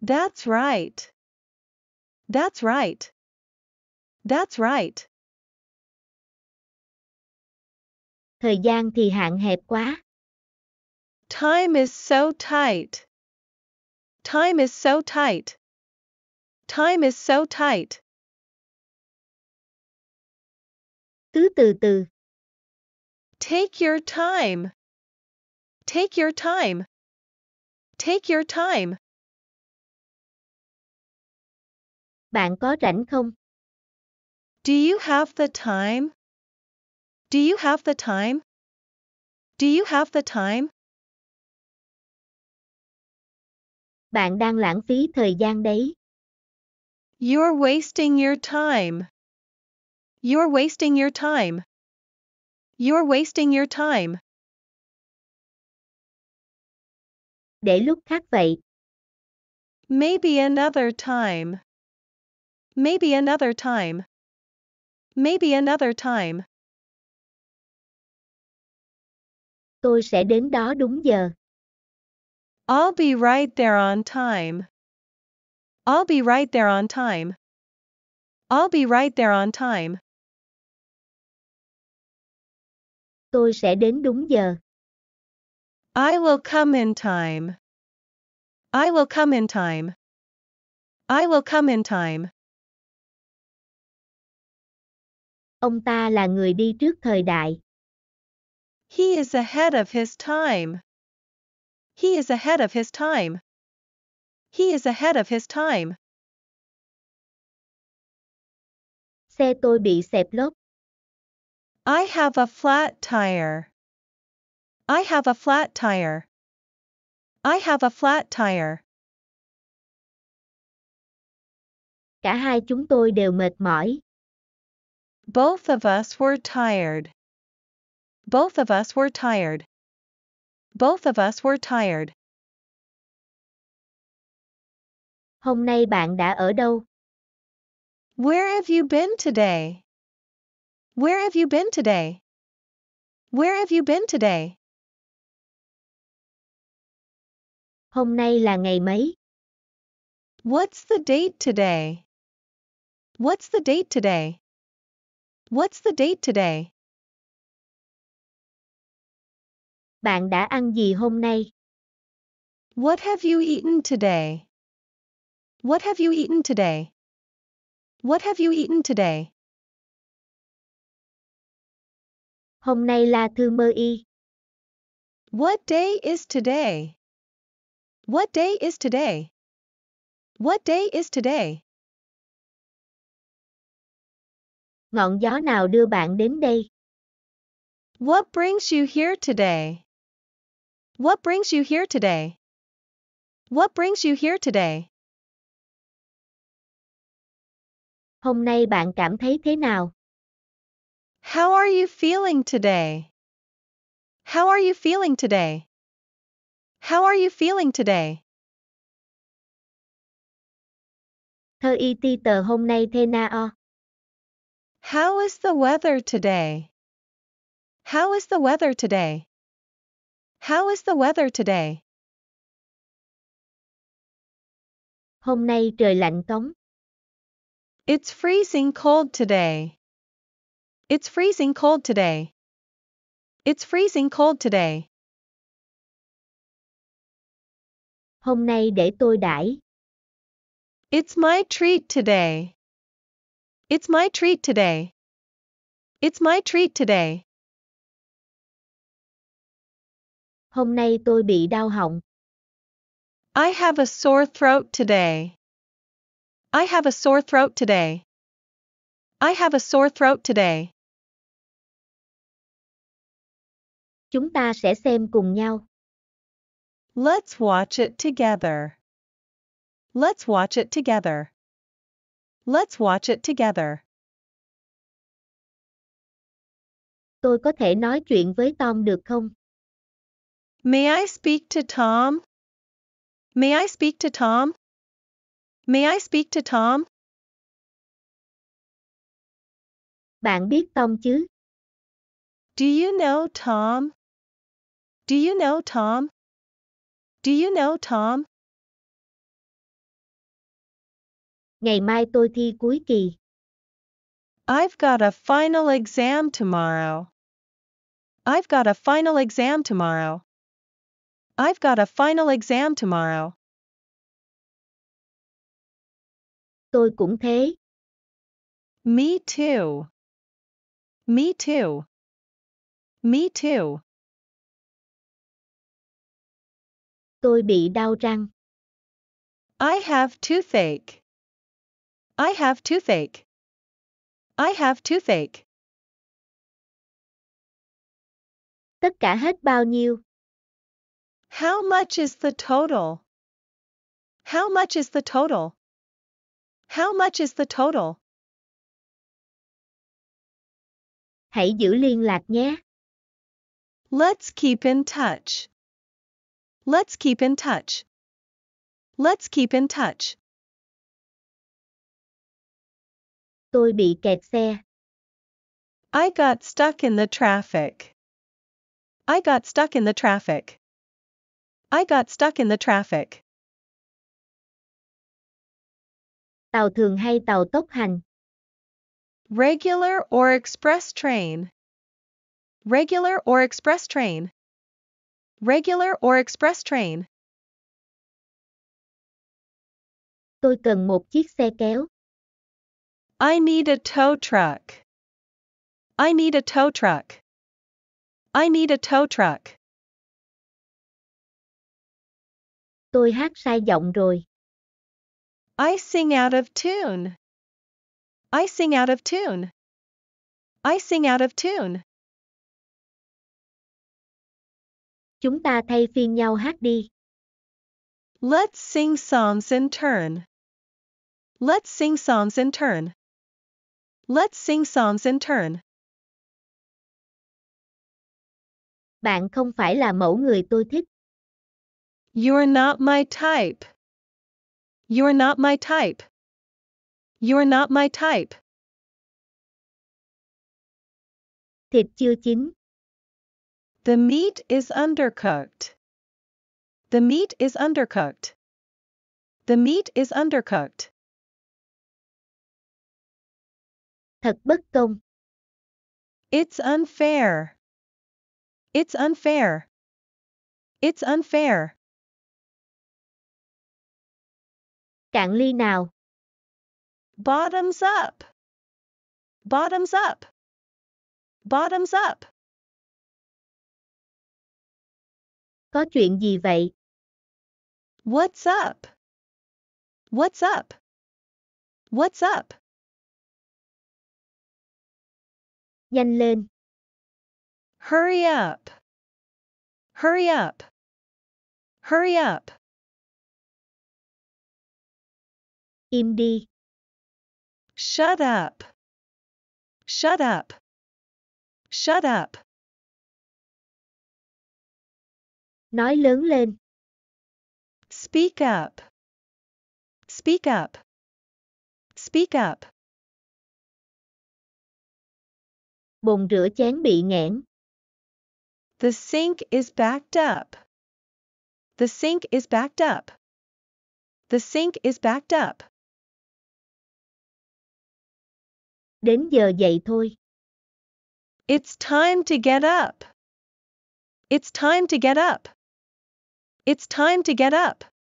That's right. That's right. That's right. Thời gian thì hạn hẹp quá. Time is so tight. Time is so tight. Time is so tight. Cứ từ từ. Take your time. Take your time. Take your time. Bạn có rảnh không? Do you have the time? Do you have the time? Do you have the time? Bạn đang lãng phí thời gian đấy. You're wasting your time. You're wasting your time. You're wasting your time. Để lúc khác vậy. Maybe another time. Maybe another time. Maybe another time. Tôi sẽ đến đó đúng giờ. I'll be right there on time. I'll be right there on time. I'll be right there on time. Tôi sẽ đến đúng giờ. I will come in time. I will come in time. I will come in time. Ông ta là người đi trước thời đại. He is ahead of his time. He is ahead of his time. He is ahead of his time. Xe tôi bị xẹp lốp. I have a flat tire. I have a flat tire. I have a flat tire. Cả hai chúng tôi đều mệt mỏi. Both of us were tired. Both of us were tired. Both of us were tired. Hôm nay bạn đã ở đâu? Where have you been today? Where have you been today? Where have you been today? Hôm nay là ngày mấy? What's the date today? What's the date today? What's the date today? Bạn đã ăn gì hôm nay? What have you eaten today? What have you eaten today? What have you eaten today? Hôm nay là thứ mấy? What day is today? What day is today? What day is today? Ngọn gió nào đưa bạn đến đây? What brings you here today? What brings you here today? What brings you here today? Hôm nay bạn cảm thấy thế nào? How are you feeling today? How are you feeling today? How are you feeling today? Thời y ti tờ hôm nay thế nào? How is the weather today? How is the weather today? How is the weather today? Hôm nay trời lạnh It's freezing cold today. It's freezing cold today. It's freezing cold today. Hôm nay để tôi đãi. It's my treat today. It's my treat today. It's my treat today. Hôm nay tôi bị đau họng. I have a sore throat today. I have a sore throat today. I have a sore throat today. Chúng ta sẽ xem cùng nhau. Let's watch it together. Let's watch it together. Let's watch it together. Tôi có thể nói chuyện với Tom được không? May I speak to Tom? May I speak to Tom? May I speak to Tom? Bạn biết Tom chứ? Do you know Tom? Do you know Tom? Do you know Tom? Ngày mai tôi thi cuối kỳ. I've got a final exam tomorrow. I've got a final exam tomorrow. I've got a final exam tomorrow. Tôi cũng thế. Me too. Me too. Me too. Tôi bị đau răng. I have toothache. I have toothache. I have toothache. Tất cả hết bao nhiêu? How much is the total? How much is the total? How much is the total? Hãy giữ liên lạc nhé. Let's keep in touch. Let's keep in touch. Let's keep in touch. Tôi bị kẹt xe. I got stuck in the traffic. I got stuck in the traffic. I got stuck in the traffic. Tàu thường hay tàu tốc hành? Regular or express train. Regular or express train. Regular or express train. Tôi cần một chiếc xe kéo. I need a tow truck. I need a tow truck. I need a tow truck. tôi hát sai giọng rồi. I sing out of tune. I sing out of tune. I sing out of tune. Chúng ta thay phiên nhau hát đi. Let's sing psalms in turn. Let's sing psalms in turn. Let's sing psalms in turn. Bạn không phải là mẫu người tôi thích. You're not my type. You're not my type. You're not my type. Thịt chưa chín. The meat is undercooked. The meat is undercooked. The meat is undercooked. Thật bất công. It's unfair. It's unfair. It's unfair. Cạn ly nào. Bottoms up. Bottoms up. Bottoms up. Có chuyện gì vậy? What's up? What's up? What's up? Nhanh lên. Hurry up. Hurry up. Hurry up. Im đi. Shut up. Shut up. Shut up. Nói lớn lên. Speak up. Speak up. Speak up. Bồn rửa chén bị nghẽn. The sink is backed up. The sink is backed up. The sink is backed up. Đến giờ dậy thôi. It's time to get up. It's time to get up. It's time to get up.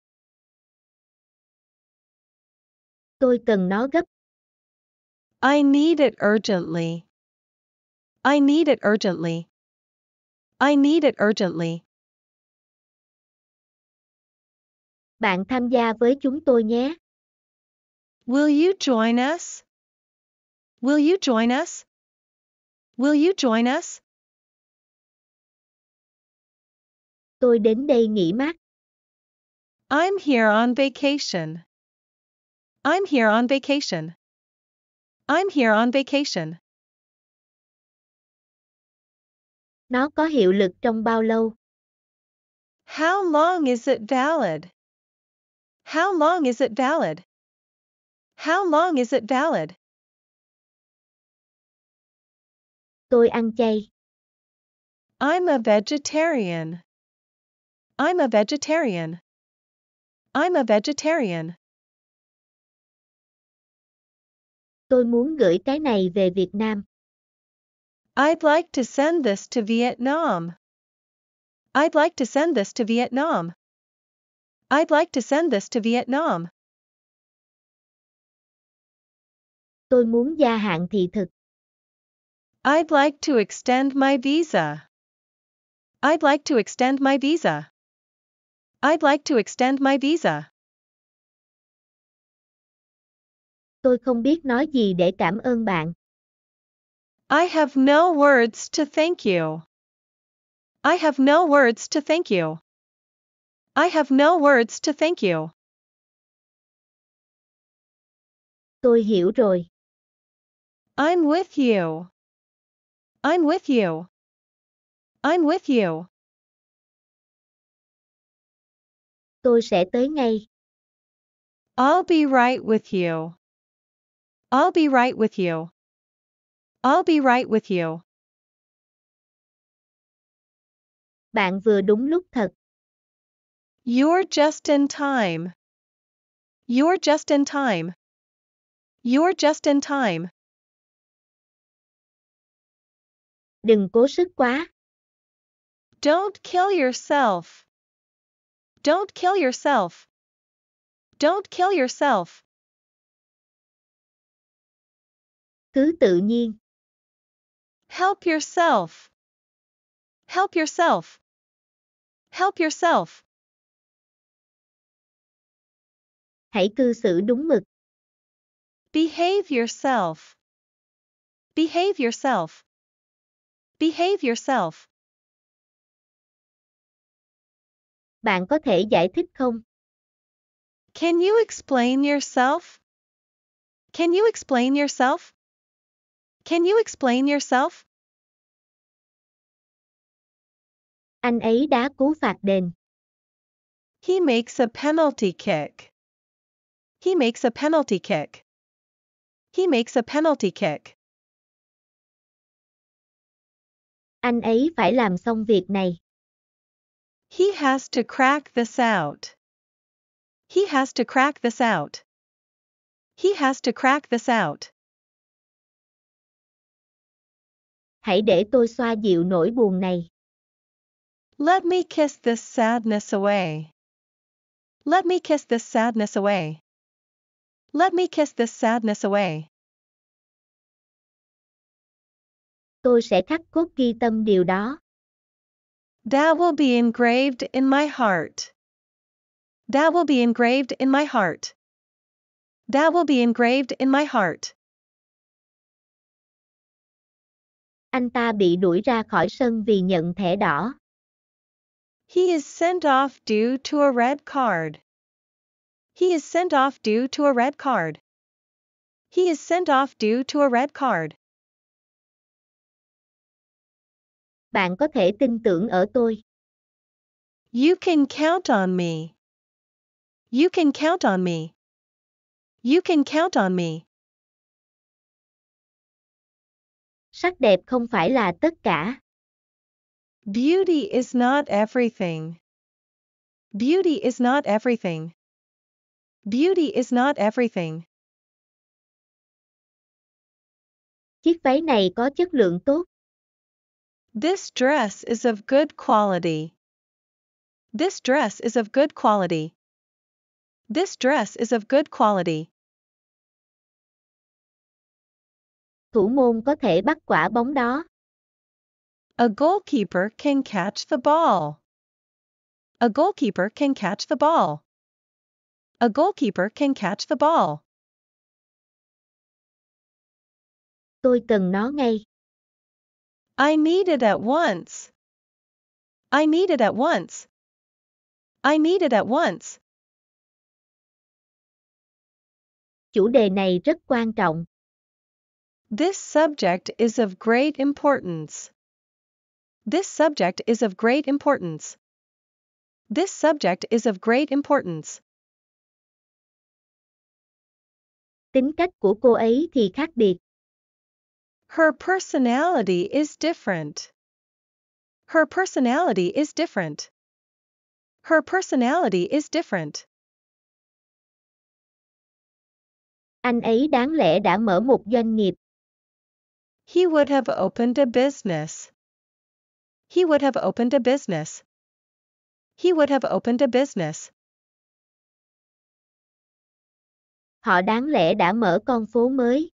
Tôi cần nó gấp. I need it urgently. I need it urgently. I need it urgently. Bạn tham gia với chúng tôi nhé. Will you join us? Will you join us? Will you join us? Tôi đến đây nghỉ mát. I'm here on vacation. I'm here on vacation. I'm here on vacation. Nó có hiệu lực trong bao lâu? How long is it valid? How long is it valid? How long is it valid? Tôi ăn chay. I'm a vegetarian. I'm a vegetarian. I'm a vegetarian. Tôi muốn gửi cái này về Việt Nam. I'd like to send this to Vietnam. I'd like to send this to Vietnam. I'd like to send this to Vietnam. Tôi muốn gia hạn thị thực. I'd like to extend my visa. I'd like to extend my visa. I'd like to extend my visa. Tôi không biết nói gì để cảm ơn bạn. I have no words to thank you. I have no words to thank you. I have no words to thank you. Tôi hiểu rồi. I'm with you. I'm with you. I'm with you. Tôi sẽ tới ngay. I'll be right with you. I'll be right with you. I'll be right with you. Bạn vừa đúng lúc thật. You're just in time. You're just in time. You're just in time. Đừng cố sức quá. Don't kill yourself. Don't kill yourself. Don't kill yourself. Cứ tự nhiên. Help yourself. Help yourself. Help yourself. Hãy cư xử đúng mực. Behave yourself. Behave yourself. Behave yourself. Bạn có thể giải thích không? Can you explain yourself? Can you explain yourself? Can you explain yourself? Anh ấy đá cú phạt đền. He makes a penalty kick. He makes a penalty kick. He makes a penalty kick. Anh ấy phải làm xong việc này. He has to crack this out. He has to crack this out. He has to crack this out. Hãy để tôi xoa dịu nỗi buồn này. Let me kiss this sadness away. Let me kiss this sadness away. Let me kiss this sadness away. tôi sẽ khắc cốt ghi tâm điều đó. That will be engraved in my heart. That will be engraved in my heart. That will be engraved in my heart. Anh ta bị đuổi ra khỏi sân vì nhận thẻ đỏ. He is sent off due to a red card. He is sent off due to a red card. He is sent off due to a red card. Bạn có thể tin tưởng ở tôi. You can count on me. You can count on me. You can count on me. Sắc đẹp không phải là tất cả. Beauty is not everything. Beauty is not everything. Beauty is not everything. Chiếc váy này có chất lượng tốt. This dress is of good quality. This dress is of good quality. This dress is of good quality. Thủ môn có thể bắt quả bóng đó. A goalkeeper can catch the ball. A goalkeeper can catch the ball. A goalkeeper can catch the ball. Tôi cần nó ngay. I need it at once. I need it at once. I need it at once. Chủ đề này rất quan trọng. This subject is of great importance. This subject is of great importance. This subject is of great importance. Tính cách của cô ấy thì khác biệt. Her personality is different. Her personality is different. Her personality is different. Anh ấy đáng lẽ đã mở một doanh nghiệp. He would have opened a business. He would have opened a business. He would have opened a business. Họ đáng lẽ đã mở con phố mới.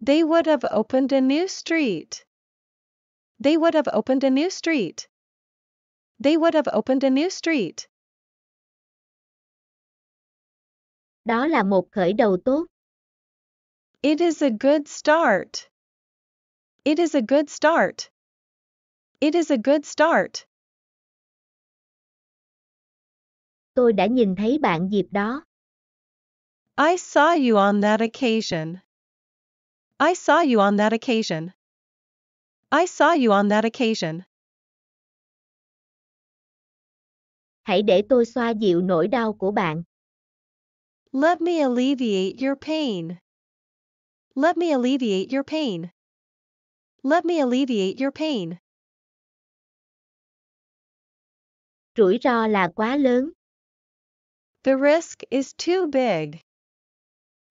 They would have opened a new street. They would have opened a new street. They would have opened a new street. Đó là một khởi đầu tốt. It is a good start. It is a good start. It is a good start. Tôi đã nhìn thấy bạn dịp đó. I saw you on that occasion. I saw you on that occasion. I saw you on that occasion. Hãy để tôi xoa dịu nỗi đau của bạn. Let me alleviate your pain. Let me alleviate your pain. Let me alleviate your pain. Rủi ro là quá lớn. The risk is too big.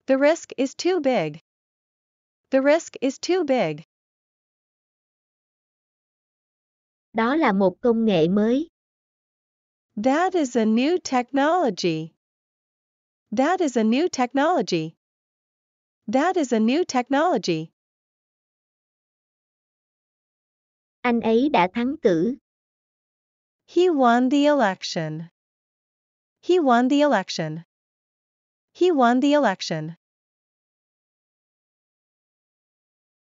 The risk is too big. The risk is too big. Đó là một công nghệ mới. That is a new technology. That is a new technology. That is a new technology. Anh ấy đã thắng cử. He won the election. He won the election. He won the election.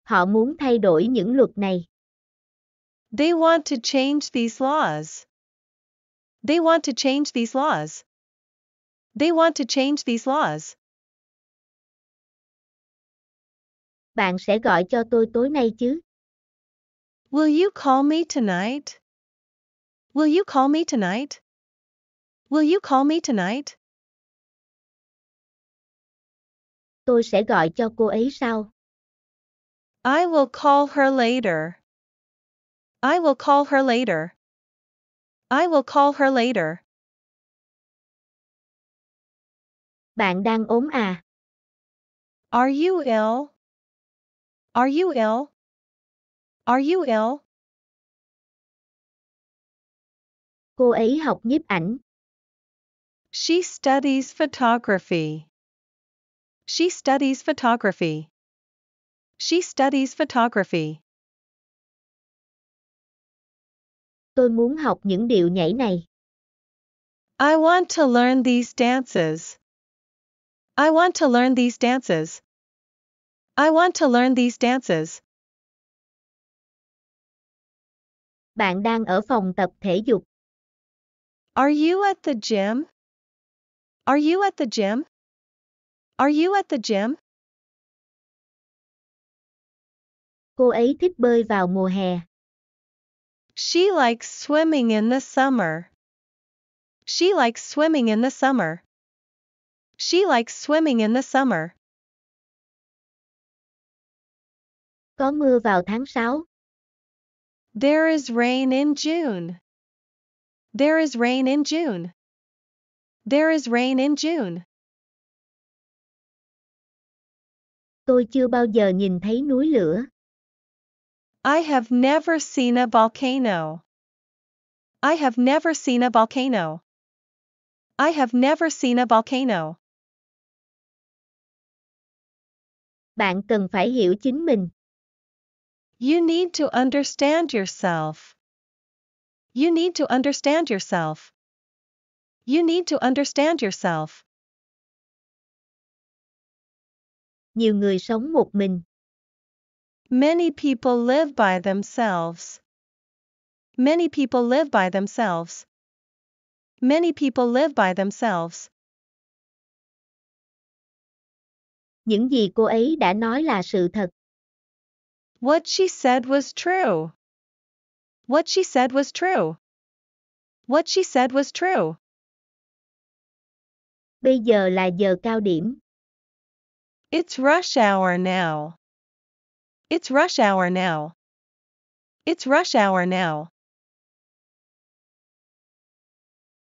Họ muốn thay đổi những luật này. They want to change these laws. They want to change these laws. They want to change these laws. Bạn sẽ gọi cho tôi tối nay chứ? Will you call me tonight? Will you call me tonight? Will you call me tonight? Tôi sẽ gọi cho cô ấy sau. I will call her later. I will call her later. I will call her later. Bạn đang ốm à? Are you ill? Are you ill? Are you ill? Cô ấy học nhiếp ảnh. She studies photography. She studies photography. She studies photography. Tôi muốn học những điệu nhảy này. I want to learn these dances. I want to learn these dances. I want to learn these dances. Bạn đang ở phòng tập thể dục. Are you at the gym? Are you at the gym? Are you at the gym? Cô ấy thích bơi vào mùa hè. She likes swimming in the summer. She likes swimming in the summer. She likes swimming in the summer. Có mưa vào tháng 6. There is rain in June. There is rain in June. There is rain in June. Tôi chưa bao giờ nhìn thấy núi lửa. I have never seen a volcano. I have never seen a volcano. I have never seen a volcano. Bạn cần phải hiểu chính mình. You need to understand yourself. You need to understand yourself. You need to understand yourself. Nhiều người sống một mình. Many people live by themselves. Many people live by themselves. Many people live by themselves. Những gì cô ấy đã nói là sự thật. What she said was true. What she said was true. What she said was true. Bây giờ là giờ cao điểm. It's rush hour now. It's rush hour now. It's rush hour now.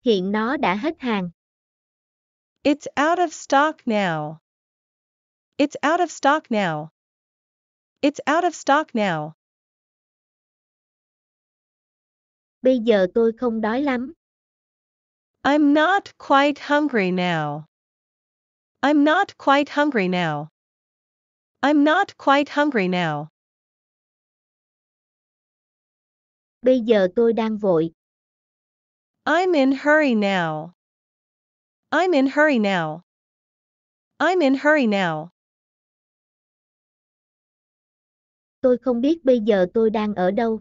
Hiện nó đã hết hàng. It's out of stock now. It's out of stock now. It's out of stock now. Bây giờ tôi không đói lắm. I'm not quite hungry now. I'm not quite hungry now. I'm not quite hungry now. Bây giờ tôi đang vội. I'm in hurry now. I'm in hurry now. I'm in hurry now. Tôi không biết bây giờ tôi đang ở đâu.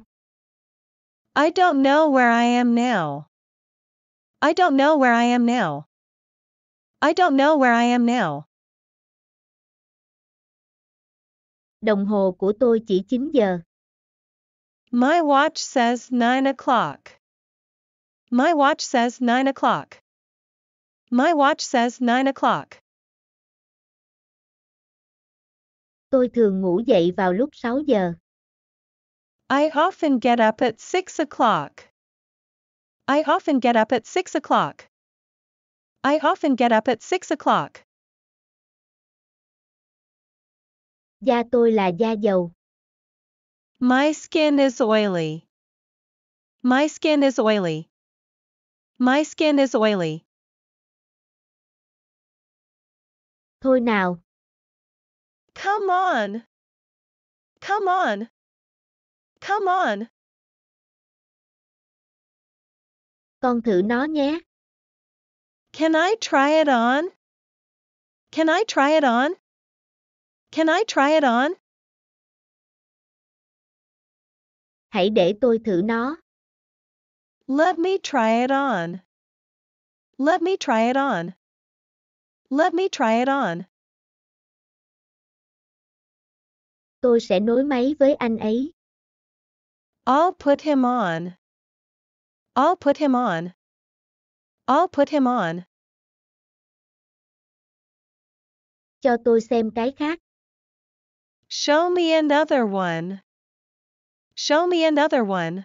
I don't know where I am now. I don't know where I am now. I don't know where I am now. Đồng hồ của tôi chỉ 9 giờ. My watch says 9 o'clock. My watch says 9 o'clock. My watch says 9 o'clock. Tôi thường ngủ dậy vào lúc 6 giờ. I often get up at 6 o'clock. I often get up at 6 o'clock. I often get up at 6 o'clock. Da tôi là da dầu. My skin is oily. My skin is oily. My skin is oily. Thôi nào. Come on. Come on. Come on. Con thử nó nhé. Can I try it on? Can I try it on? Can I try it on? Hãy để tôi thử nó. Let me try it on. Let me try it on. Let me try it on. Tôi sẽ nối máy với anh ấy. I'll put him on. I'll put him on. I'll put him on. Cho tôi xem cái khác. Show me another one. Show me another one.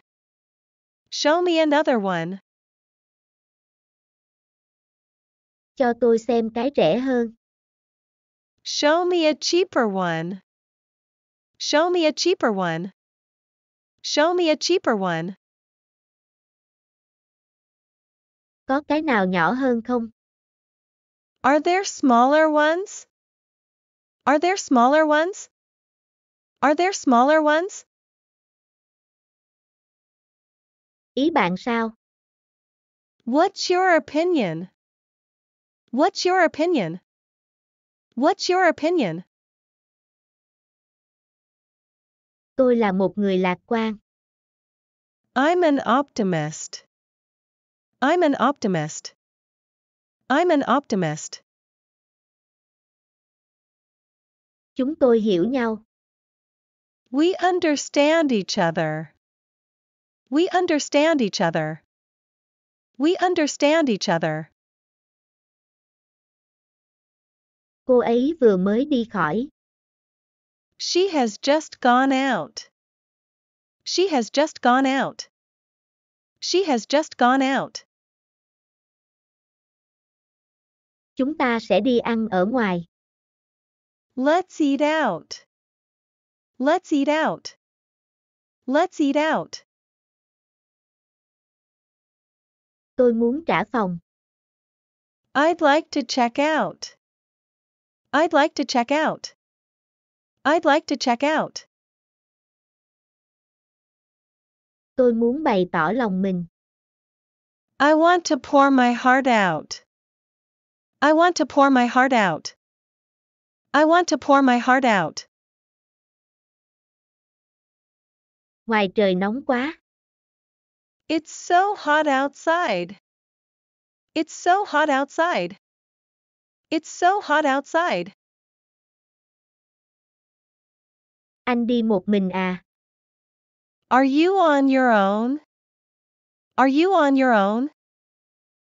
Show me another one. Cho tôi xem cái rẻ hơn. Show me a cheaper one. Show me a cheaper one. Show me a cheaper one. Có cái nào nhỏ hơn không? Are there smaller ones? Are there smaller ones? Are there smaller ones? Ý bạn sao? What's your opinion? What's your opinion? What's your opinion? Tôi là một người lạc quan. I'm an optimist. I'm an optimist. I'm an optimist. Chúng tôi hiểu nhau. We understand each other. We understand each other. We understand each other. Cô ấy vừa mới đi khỏi. She has just gone out. She has just gone out. She has just gone out. Chúng ta sẽ đi ăn ở ngoài. Let's eat out. Let's eat out. Let's eat out. Tôi muốn trả phòng. I'd like to check out. I'd like to check out. I'd like to check out. Tôi muốn bày tỏ lòng mình. I want to pour my heart out. I want to pour my heart out. I want to pour my heart out. Ngoài trời nóng quá. It's so hot outside. It's so hot outside. It's so hot outside. Anh đi một mình à? Are you on your own? Are you on your own?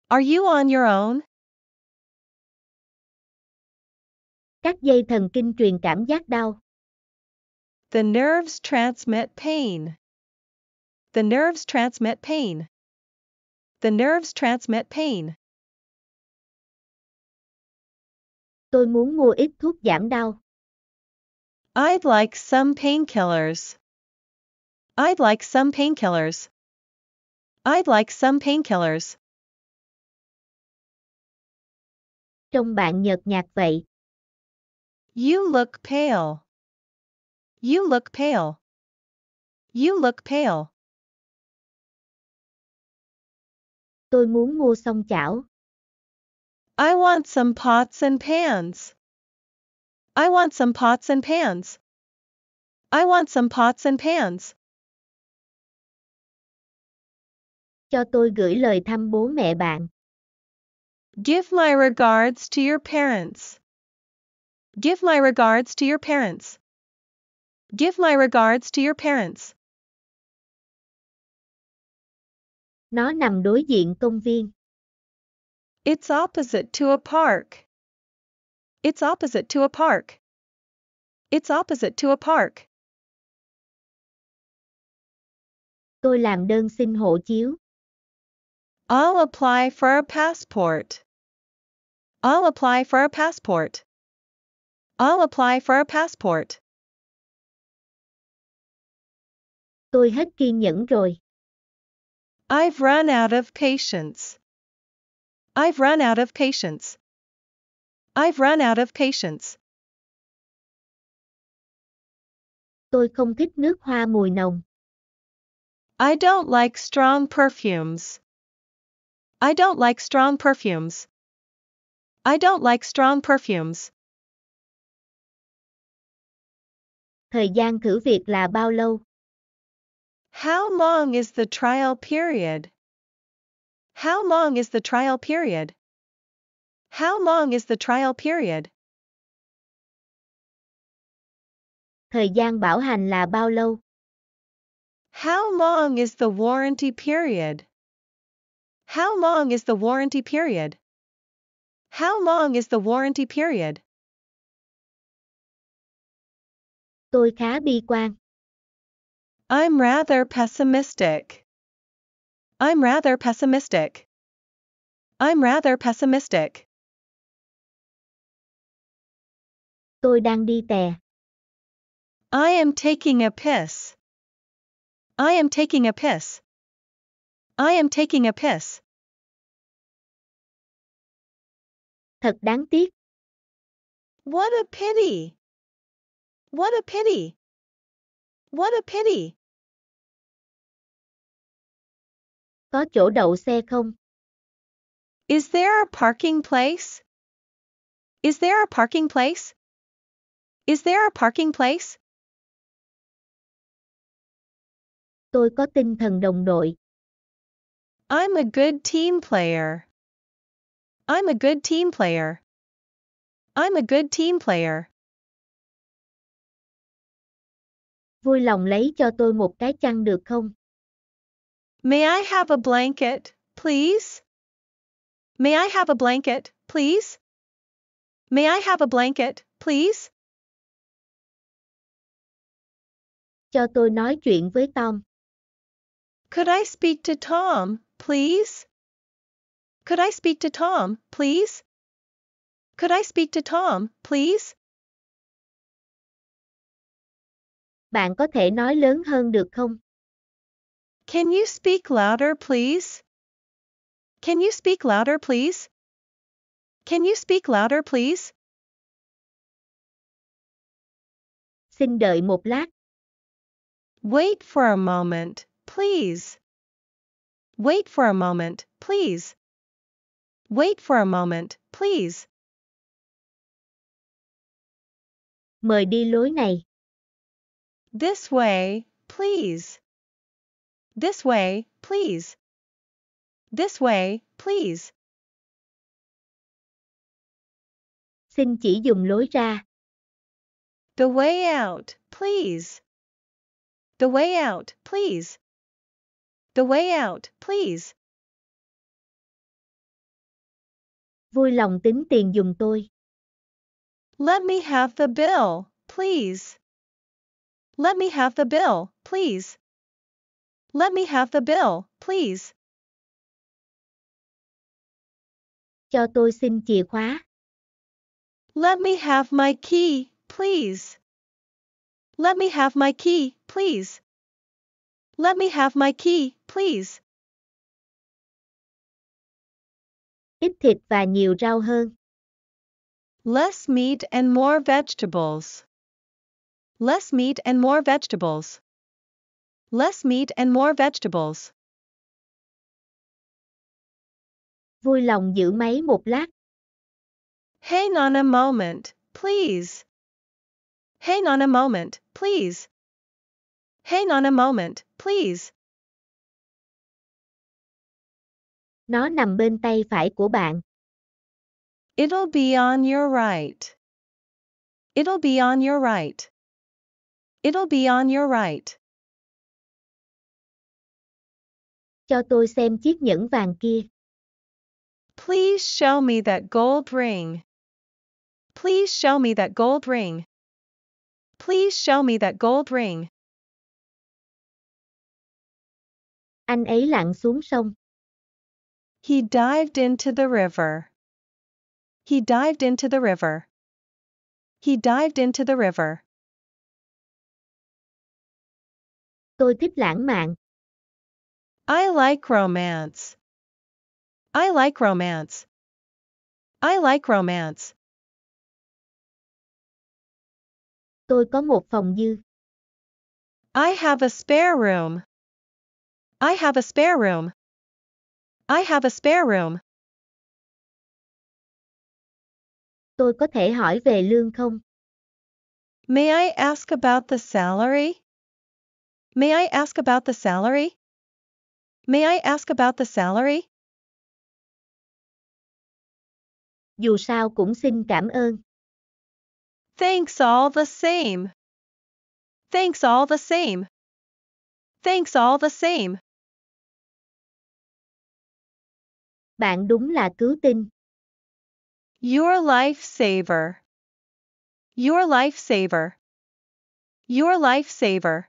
Are you on your own? Các dây thần kinh truyền cảm giác đau. The nerves transmit pain. The nerves transmit pain. The nerves transmit pain. Tôi muốn mua ít thuốc giảm đau. I'd like some painkillers. I'd like some painkillers. I'd like some painkillers. Trông bạn nhợt nhạt vậy. You look pale. You look pale. You look pale. Tôi muốn mua song chảo. I want some pots and pans. I want some pots and pans. I want some pots and pans. Cho tôi gửi lời thăm bố mẹ bạn. Give my regards to your parents. Give my regards to your parents. Give my regards to your parents. Nó nằm đối diện công viên. It's opposite to a park. It's opposite to a park. It's opposite to a park. Tôi làm đơn xin hộ chiếu. I'll apply for a passport. I'll apply for a passport. I'll apply for a passport. Tôi hết kiên nhẫn rồi. I've run out of patience. I've run out of patience. I've run out of patience. Tôi không thích nước hoa mùi nồng. I don't like strong perfumes. I don't like strong perfumes. I don't like strong perfumes. Thời gian thử việc là bao lâu? How long is the trial period? How long is the trial period? How long is the trial period? Thời gian bảo hành là bao lâu? How long is the warranty period? How long is the warranty period? How long is the warranty period? Tôi khá bi quan. I'm rather pessimistic. I'm rather pessimistic. I'm rather pessimistic. Tôi đang đi tè. I am taking a piss. I am taking a piss. I am taking a piss. Thật đáng tiếc. What a pity. What a pity. What a pity. Có chỗ đậu xe không? Is there a parking place? Is there a parking place? Is there a parking place? Tôi có tinh thần đồng đội. I'm a good team player. I'm a good team player. I'm a good team player. Vui lòng lấy cho tôi một cái chăn được không? May I have a blanket, please? May I have a blanket, please? May I have a blanket, please? Cho tôi nói chuyện với Tom. Could I speak to Tom, please? Could I speak to Tom, please? Could I speak to Tom, please? Bạn có thể nói lớn hơn được không? Can you speak louder, please? Can you speak louder, please? Can you speak louder, please? Xin đợi một lát. Wait for a moment, please. Wait for a moment, please. Wait for a moment, please. Mời đi lối này. This way, please. This way, please. This way, please. Xin chỉ dùng lối ra. The way out, please. The way out, please. The way out, please. Vui lòng tính tiền dùng tôi. Let me have the bill, please. Let me have the bill, please. Let me have the bill, please. Cho tôi xin chìa khóa. Let me have my key, please. Let me have my key, please. Let me have my key, please. Ít thịt và nhiều rau hơn. Less meat and more vegetables. Less meat and more vegetables. Less meat and more vegetables. Vui lòng giữ máy một lát. Hang on a moment, please. Hang on a moment, please. Hang on a moment, please. Nó nằm bên tay phải của bạn. It'll be on your right. It'll be on your right. It'll be on your right. Cho tôi xem chiếc nhẫn vàng kia. Please show me that gold ring. Please show me that gold ring. Please show me that gold ring. Anh ấy lặn xuống sông. He dived into the river. He dived into the river. He dived into the river. Tôi thích lãng mạn. I like romance. I like romance. I like romance. Tôi có một phòng dư. I have a spare room. I have a spare room. I have a spare room. Tôi có thể hỏi về lương không? May I ask about the salary? May I ask about the salary? May I ask about the salary? Dù sao cũng xin cảm ơn. Thanks all the same. Thanks all the same. Thanks all the same. Bạn đúng là cứu tinh. Your life saver. Your life saver. Your life saver.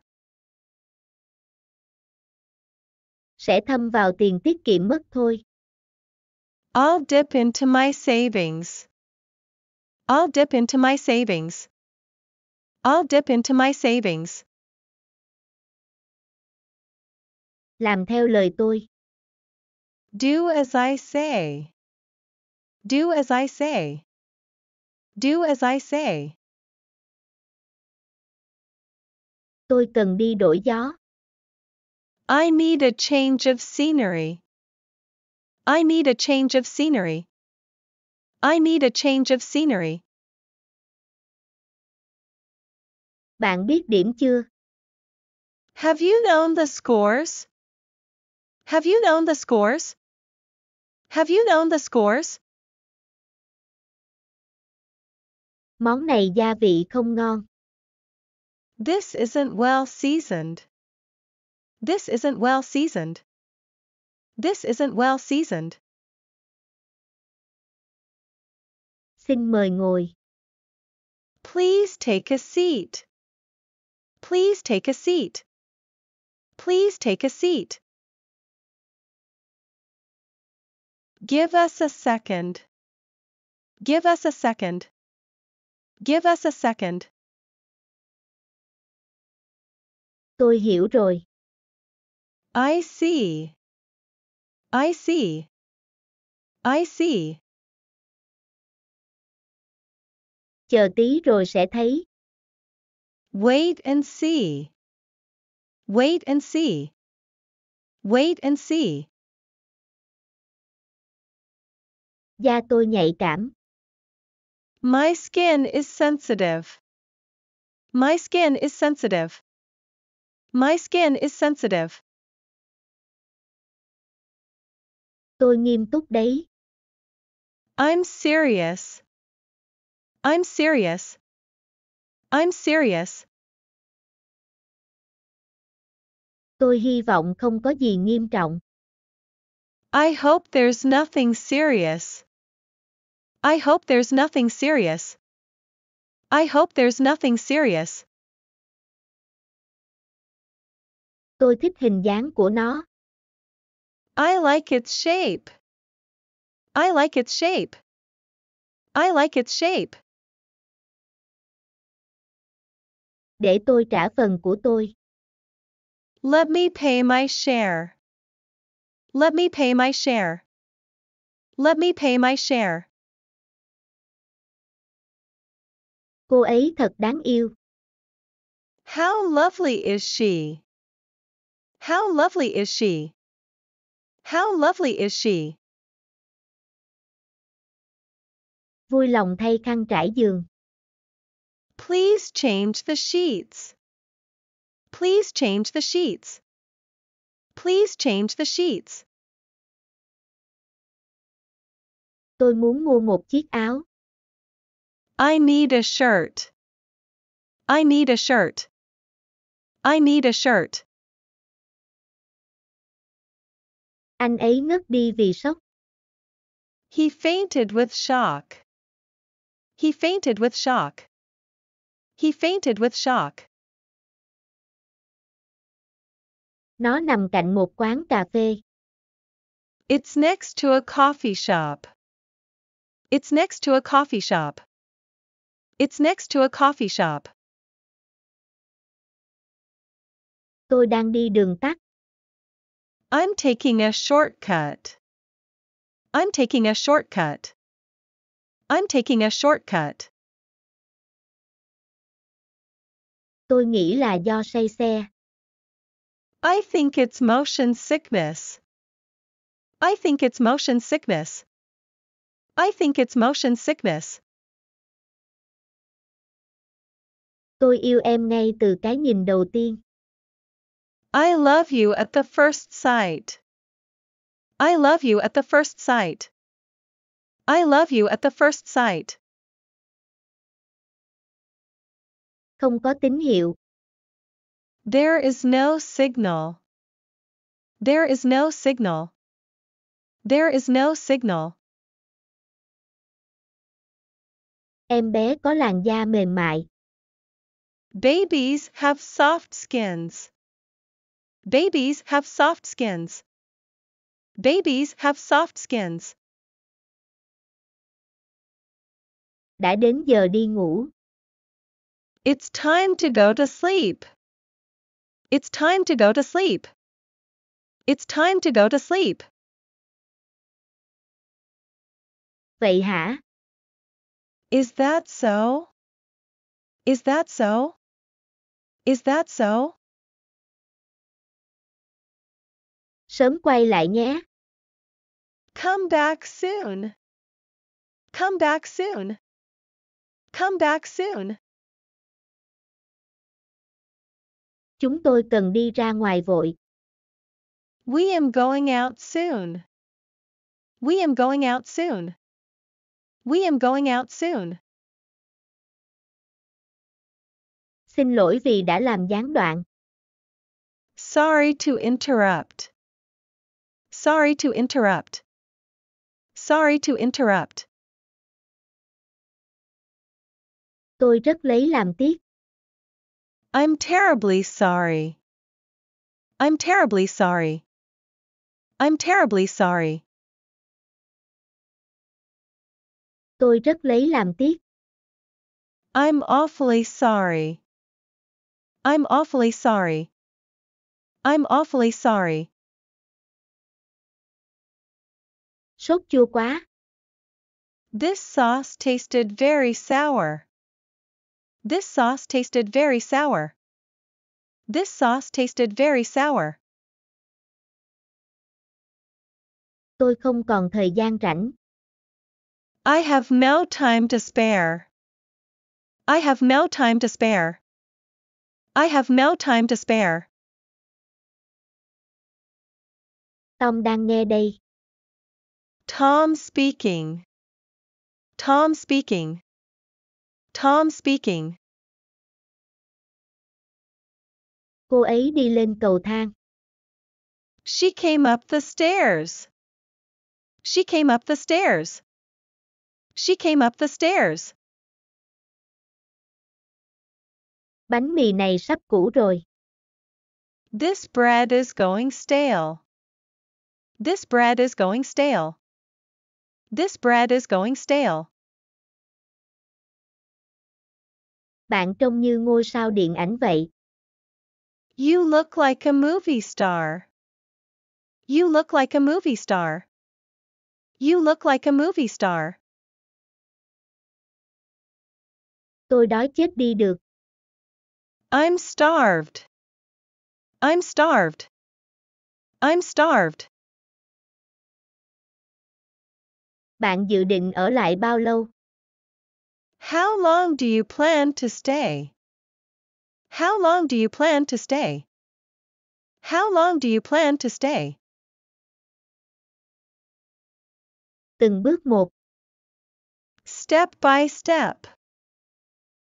sẽ thâm vào tiền tiết kiệm mất thôi. I'll dip into my savings. I'll dip into my savings. I'll dip into my savings. Làm theo lời tôi. Do as I say. Do as I say. Do as I say. Tôi cần đi đổi gió. I need a change of scenery. I need a change of scenery. I need a change of scenery. Bạn biết điểm chưa? Have you known the scores? Have you known the scores? Have you known the scores? Món này gia vị không ngon. This isn't well seasoned. This isn't well seasoned. This isn't well seasoned. Xin mời ngồi. Please take a seat. Please take a seat. Please take a seat. Give us a second. Give us a second. Give us a second. Tôi hiểu rồi. I see. I see. I see. Chờ tí rồi sẽ thấy. Wait and see. Wait and see. Wait and see. Da tôi nhạy cảm. My skin is sensitive. My skin is sensitive. My skin is sensitive. Tôi nghiêm túc đấy. I'm serious. I'm serious. I'm serious. Tôi hy vọng không có gì nghiêm trọng. I hope there's nothing serious. I hope there's nothing serious. I hope there's nothing serious. Tôi thích hình dáng của nó. I like its shape. I like its shape. I like its shape. Để tôi trả phần của tôi. Let me pay my share. Let me pay my share. Let me pay my share. Cô ấy thật đáng yêu. How lovely is she? How lovely is she? How lovely is she? Vui lòng thay khăn trải giường. Please change the sheets. Please change the sheets. Please change the sheets. Tôi muốn mua một chiếc áo. I need a shirt. I need a shirt. I need a shirt. Anh ấy ngất đi vì sốc. He fainted with shock. He fainted with shock. He fainted with shock. Nó nằm cạnh một quán cà phê. It's next to a coffee shop. It's next to a coffee shop. It's next to a coffee shop. Tôi đang đi đường tắt. I'm taking a shortcut. I'm taking a shortcut. I'm taking a shortcut. Tôi nghĩ là do say xe. I think it's motion sickness. I think it's motion sickness. I think it's motion sickness. Tôi yêu em ngay từ cái nhìn đầu tiên. I love you at the first sight. I love you at the first sight. I love you at the first sight. Không có tín hiệu. There is no signal. There is no signal. There is no signal. Em bé có làn da mềm mại. Babies have soft skins. Babies have soft skins. Babies have soft skins. Đã đến giờ đi ngủ. It's time to go to sleep. It's time to go to sleep. It's time to go to sleep. Vậy hả? Is that so? Is that so? Is that so? Sớm quay lại nhé. Come back soon. Come back soon. Come back soon. Chúng tôi cần đi ra ngoài vội. We am going out soon. We am going out soon. We am going out soon. Xin lỗi vì đã làm gián đoạn. Sorry to interrupt. Sorry to interrupt. Sorry to interrupt. Tôi rất lấy làm tiếc. I'm terribly sorry. I'm terribly sorry. I'm terribly sorry. Tôi rất lấy làm tiếc. I'm awfully sorry. I'm awfully sorry. I'm awfully sorry. sốt chua quá. This sauce tasted very sour. This sauce tasted very sour. This sauce tasted very sour. Tôi không còn thời gian rảnh. I have no time to spare. I have no time to spare. I have no time to spare. Tom đang nghe đây. Tom speaking. Tom speaking. Tom speaking. Cô ấy đi lên cầu thang. She came up the stairs. She came up the stairs. She came up the stairs. Bánh mì này sắp cũ rồi. This bread is going stale. This bread is going stale. This bread is going stale. Bạn trông như ngôi sao điện ảnh vậy. You look like a movie star. You look like a movie star. You look like a movie star. Tôi đói chết đi được. I'm starved. I'm starved. I'm starved. Bạn dự định ở lại bao lâu? How long do you plan to stay? How long do you plan to stay? How long do you plan to stay? Từng bước một. Step by step.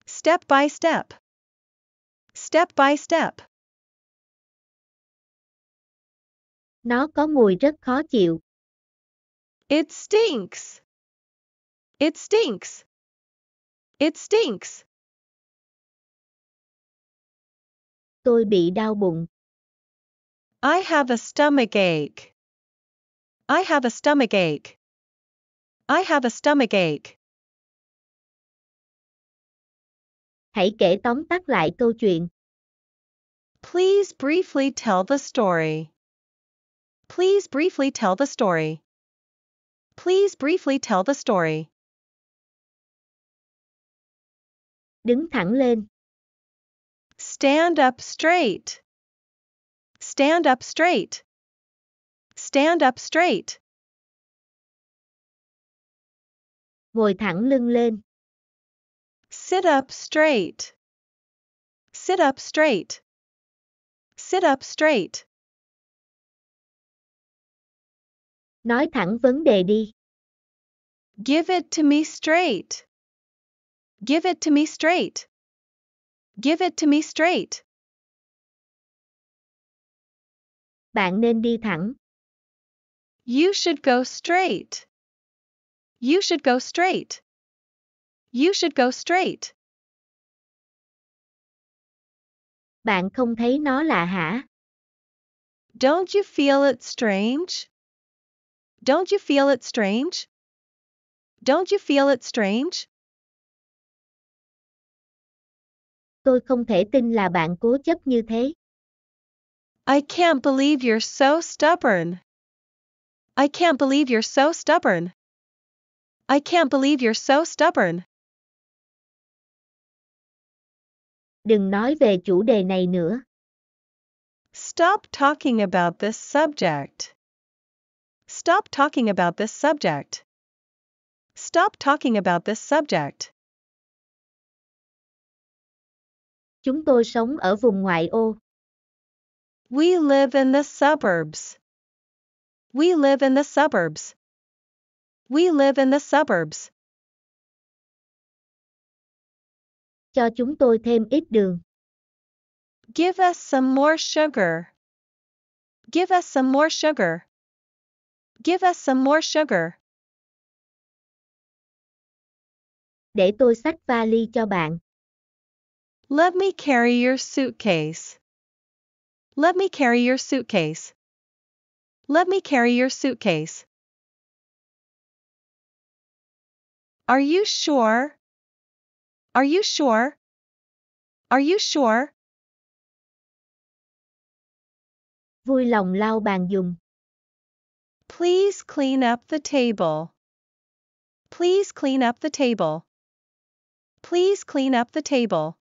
Step by step. Step by step. Nó có mùi rất khó chịu. It stinks. It stinks. It stinks. Tôi bị đau bụng. I have a stomach ache. I have a stomach ache. I have a stomach ache. Hãy kể tóm tắt lại câu chuyện. Please briefly tell the story. Please briefly tell the story. Please briefly tell the story. Đứng thẳng lên. Stand up straight. Stand up straight. Stand up straight. Ngồi thẳng lưng lên. Sit up straight. Sit up straight. Sit up straight. Nói thẳng vấn đề đi. Give it to me straight. Give it to me straight. Give it to me straight. Bạn nên đi thẳng. You should go straight. You should go straight. You should go straight. Bạn không thấy nó lạ hả? Don't you feel it strange? Don't you feel it strange? Don't you feel it strange? Tôi không thể tin là bạn cố chấp như thế. I can't believe you're so stubborn. I can't believe you're so stubborn. I can't believe you're so stubborn. Đừng nói về chủ đề này nữa. Stop talking about this subject. Stop talking about this subject. Stop talking about this subject. Chúng tôi sống ở vùng ngoại ô. We live in the suburbs. We live in the suburbs. We live in the suburbs. Cho chúng tôi thêm ít đường. Give us some more sugar. Give us some more sugar. Give us some more sugar. Để tôi xách vali cho bạn. Let me carry your suitcase. Let me carry your suitcase. Let me carry your suitcase. Are you sure? Are you sure? Are you sure? Vui lòng lau bàn dùng. Please clean up the table. Please clean up the table. Please clean up the table.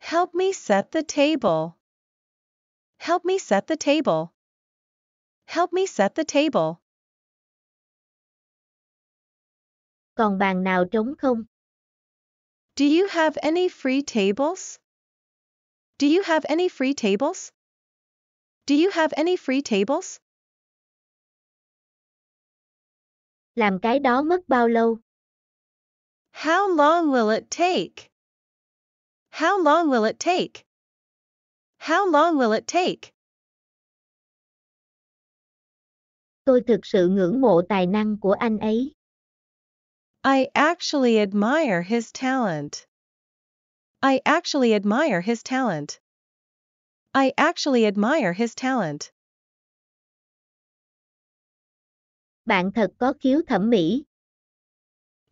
Help me set the table. Help me set the table. Help me set the table. Còn bàn nào trống không? Do you have any free tables? Do you have any free tables? Do you have any free tables? Làm cái đó mất bao lâu? How long will it take? How long will it take? How long will it take? Tôi thực sự ngưỡng mộ tài năng của anh ấy. I actually admire his talent. I actually admire his talent. I actually admire his talent. Bạn thật có khiếu thẩm mỹ.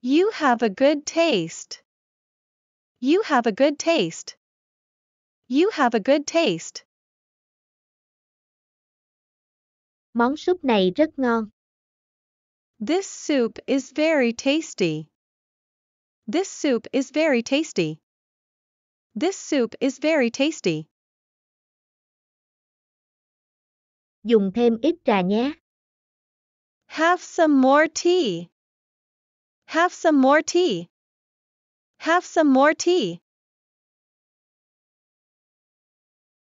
You have a good taste. You have a good taste. You have a good taste. Món súp này rất ngon. This soup is very tasty. This soup is very tasty. This soup is very tasty. Dùng thêm ít trà nhé. Have some more tea. Have some more tea. Have some more tea.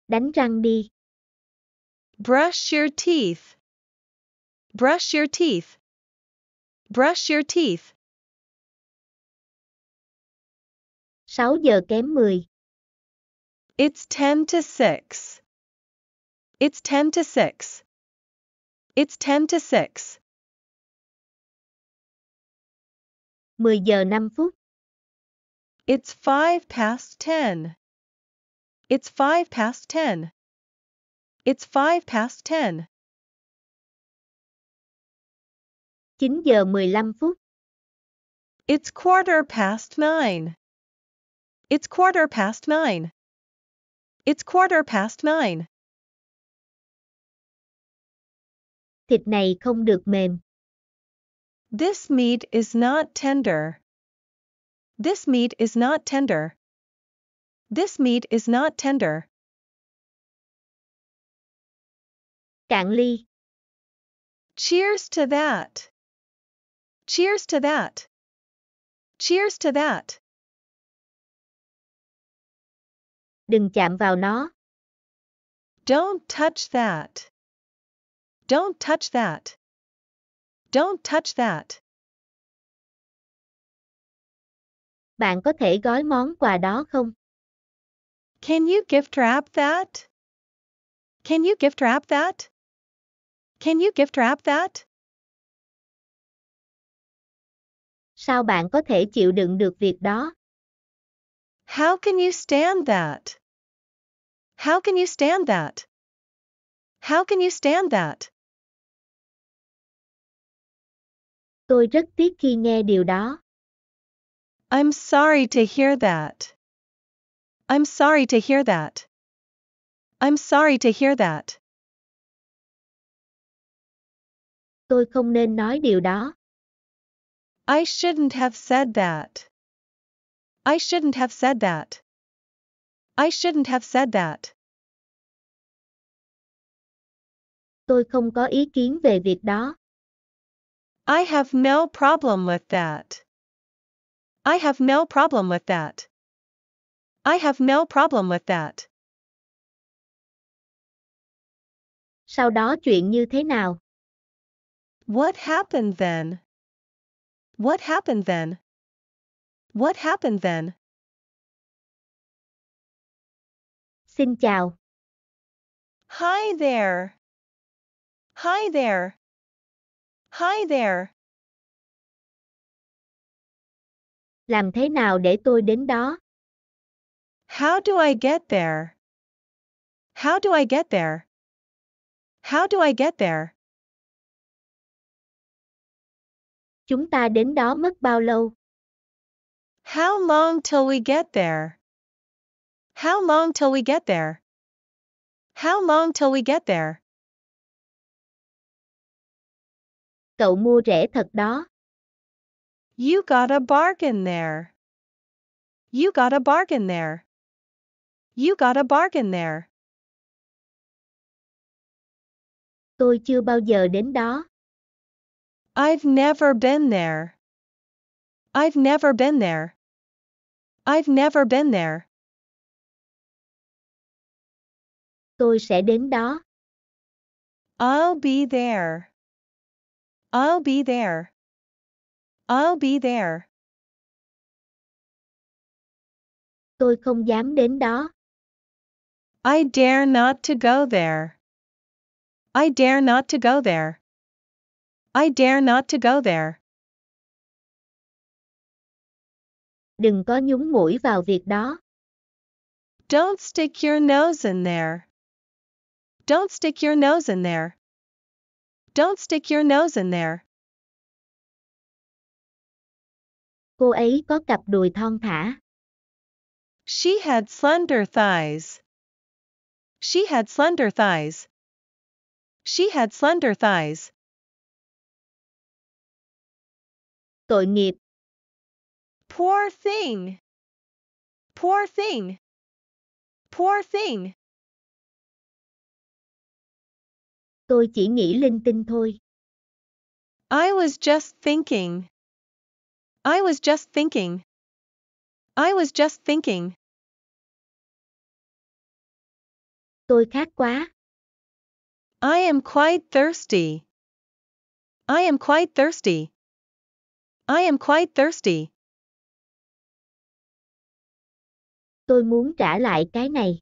Đánh răng đi. Brush your teeth. Brush your teeth. Brush your teeth. 6 giờ kém 10. It's 10 to 6. It's 10 to 6. It's 10 to 6. 10 giờ 5 phút. It's 5 past 10. It's 5 past 10. It's 5 past 10. 9 giờ 15 phút. It's quarter past 9. It's quarter past 9. It's quarter past 9. Thịt này không được mềm. This meat is not tender. This meat is not tender. This meat is not tender. Cạn ly. Cheers to that. Cheers to that. Cheers to that. Đừng chạm vào nó. Don't touch that. Don't touch that. Don't touch that. Bạn có thể gói món quà đó không? Can you gift wrap that? Can you gift wrap that? Can you gift wrap that? Sao bạn có thể chịu đựng được việc đó? How can you stand that? How can you stand that? How can you stand that? Tôi rất tiếc khi nghe điều đó. I'm sorry to hear that. I'm sorry to hear that. I'm sorry to hear that. Tôi không nên nói điều đó. I shouldn't have said that. I shouldn't have said that. I shouldn't have said that. Tôi không có ý kiến về việc đó. I have no problem with that. I have no problem with that. I have no problem with that. Sau đó chuyện như thế nào? What happened then? What happened then? What happened then? Xin chào. Hi there. Hi there. Hi there. Làm thế nào để tôi đến đó? How do I get there? How do I get there? How do I get there? Chúng ta đến đó mất bao lâu? How long till we get there? How long till we get there? How long till we get there? Cậu mua rẻ thật đó. You got a bargain there. You got a bargain there. You got a bargain there. Tôi chưa bao giờ đến đó. I've never been there. I've never been there. I've never been there. Tôi sẽ đến đó. I'll be there. I'll be there. I'll be there. Tôi không dám đến đó. I dare not to go there. I dare not to go there. I dare not to go there. Đừng có nhúng mũi vào việc đó. Don't stick your nose in there. Don't stick your nose in there. Don't stick your nose in there. Cô ấy có cặp đùi thon thả. She had slender thighs. She had slender thighs. She had slender thighs. Tội nghiệp. Poor thing. Poor thing. Poor thing. Tôi chỉ nghĩ linh tinh thôi. I was just thinking. I was just thinking. I was just thinking. Tôi khát quá. I am quite thirsty. I am quite thirsty. I am quite thirsty. Tôi muốn trả lại cái này.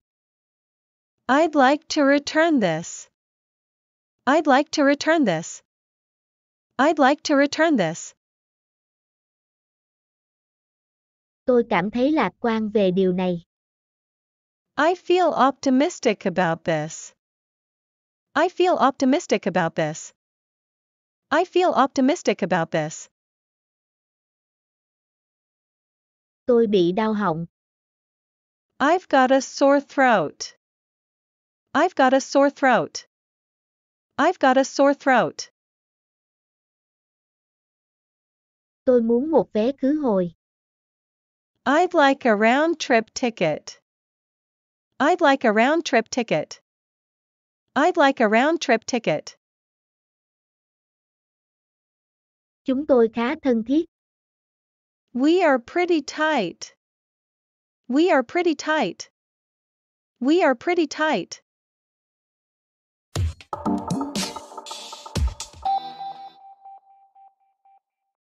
I'd like to return this. I'd like to return this. I'd like to return this. Tôi cảm thấy lạc quan về điều này. I feel optimistic about this. I feel optimistic about this. I feel optimistic about this. Tôi bị đau họng. I've got a sore throat. I've got a sore throat. I've got a sore throat. Tôi muốn một vé khứ hồi. I'd like a round trip ticket. I'd like a round trip ticket. I'd like a round trip ticket. Chúng tôi khá thân thiết. We are pretty tight. We are pretty tight. We are pretty tight.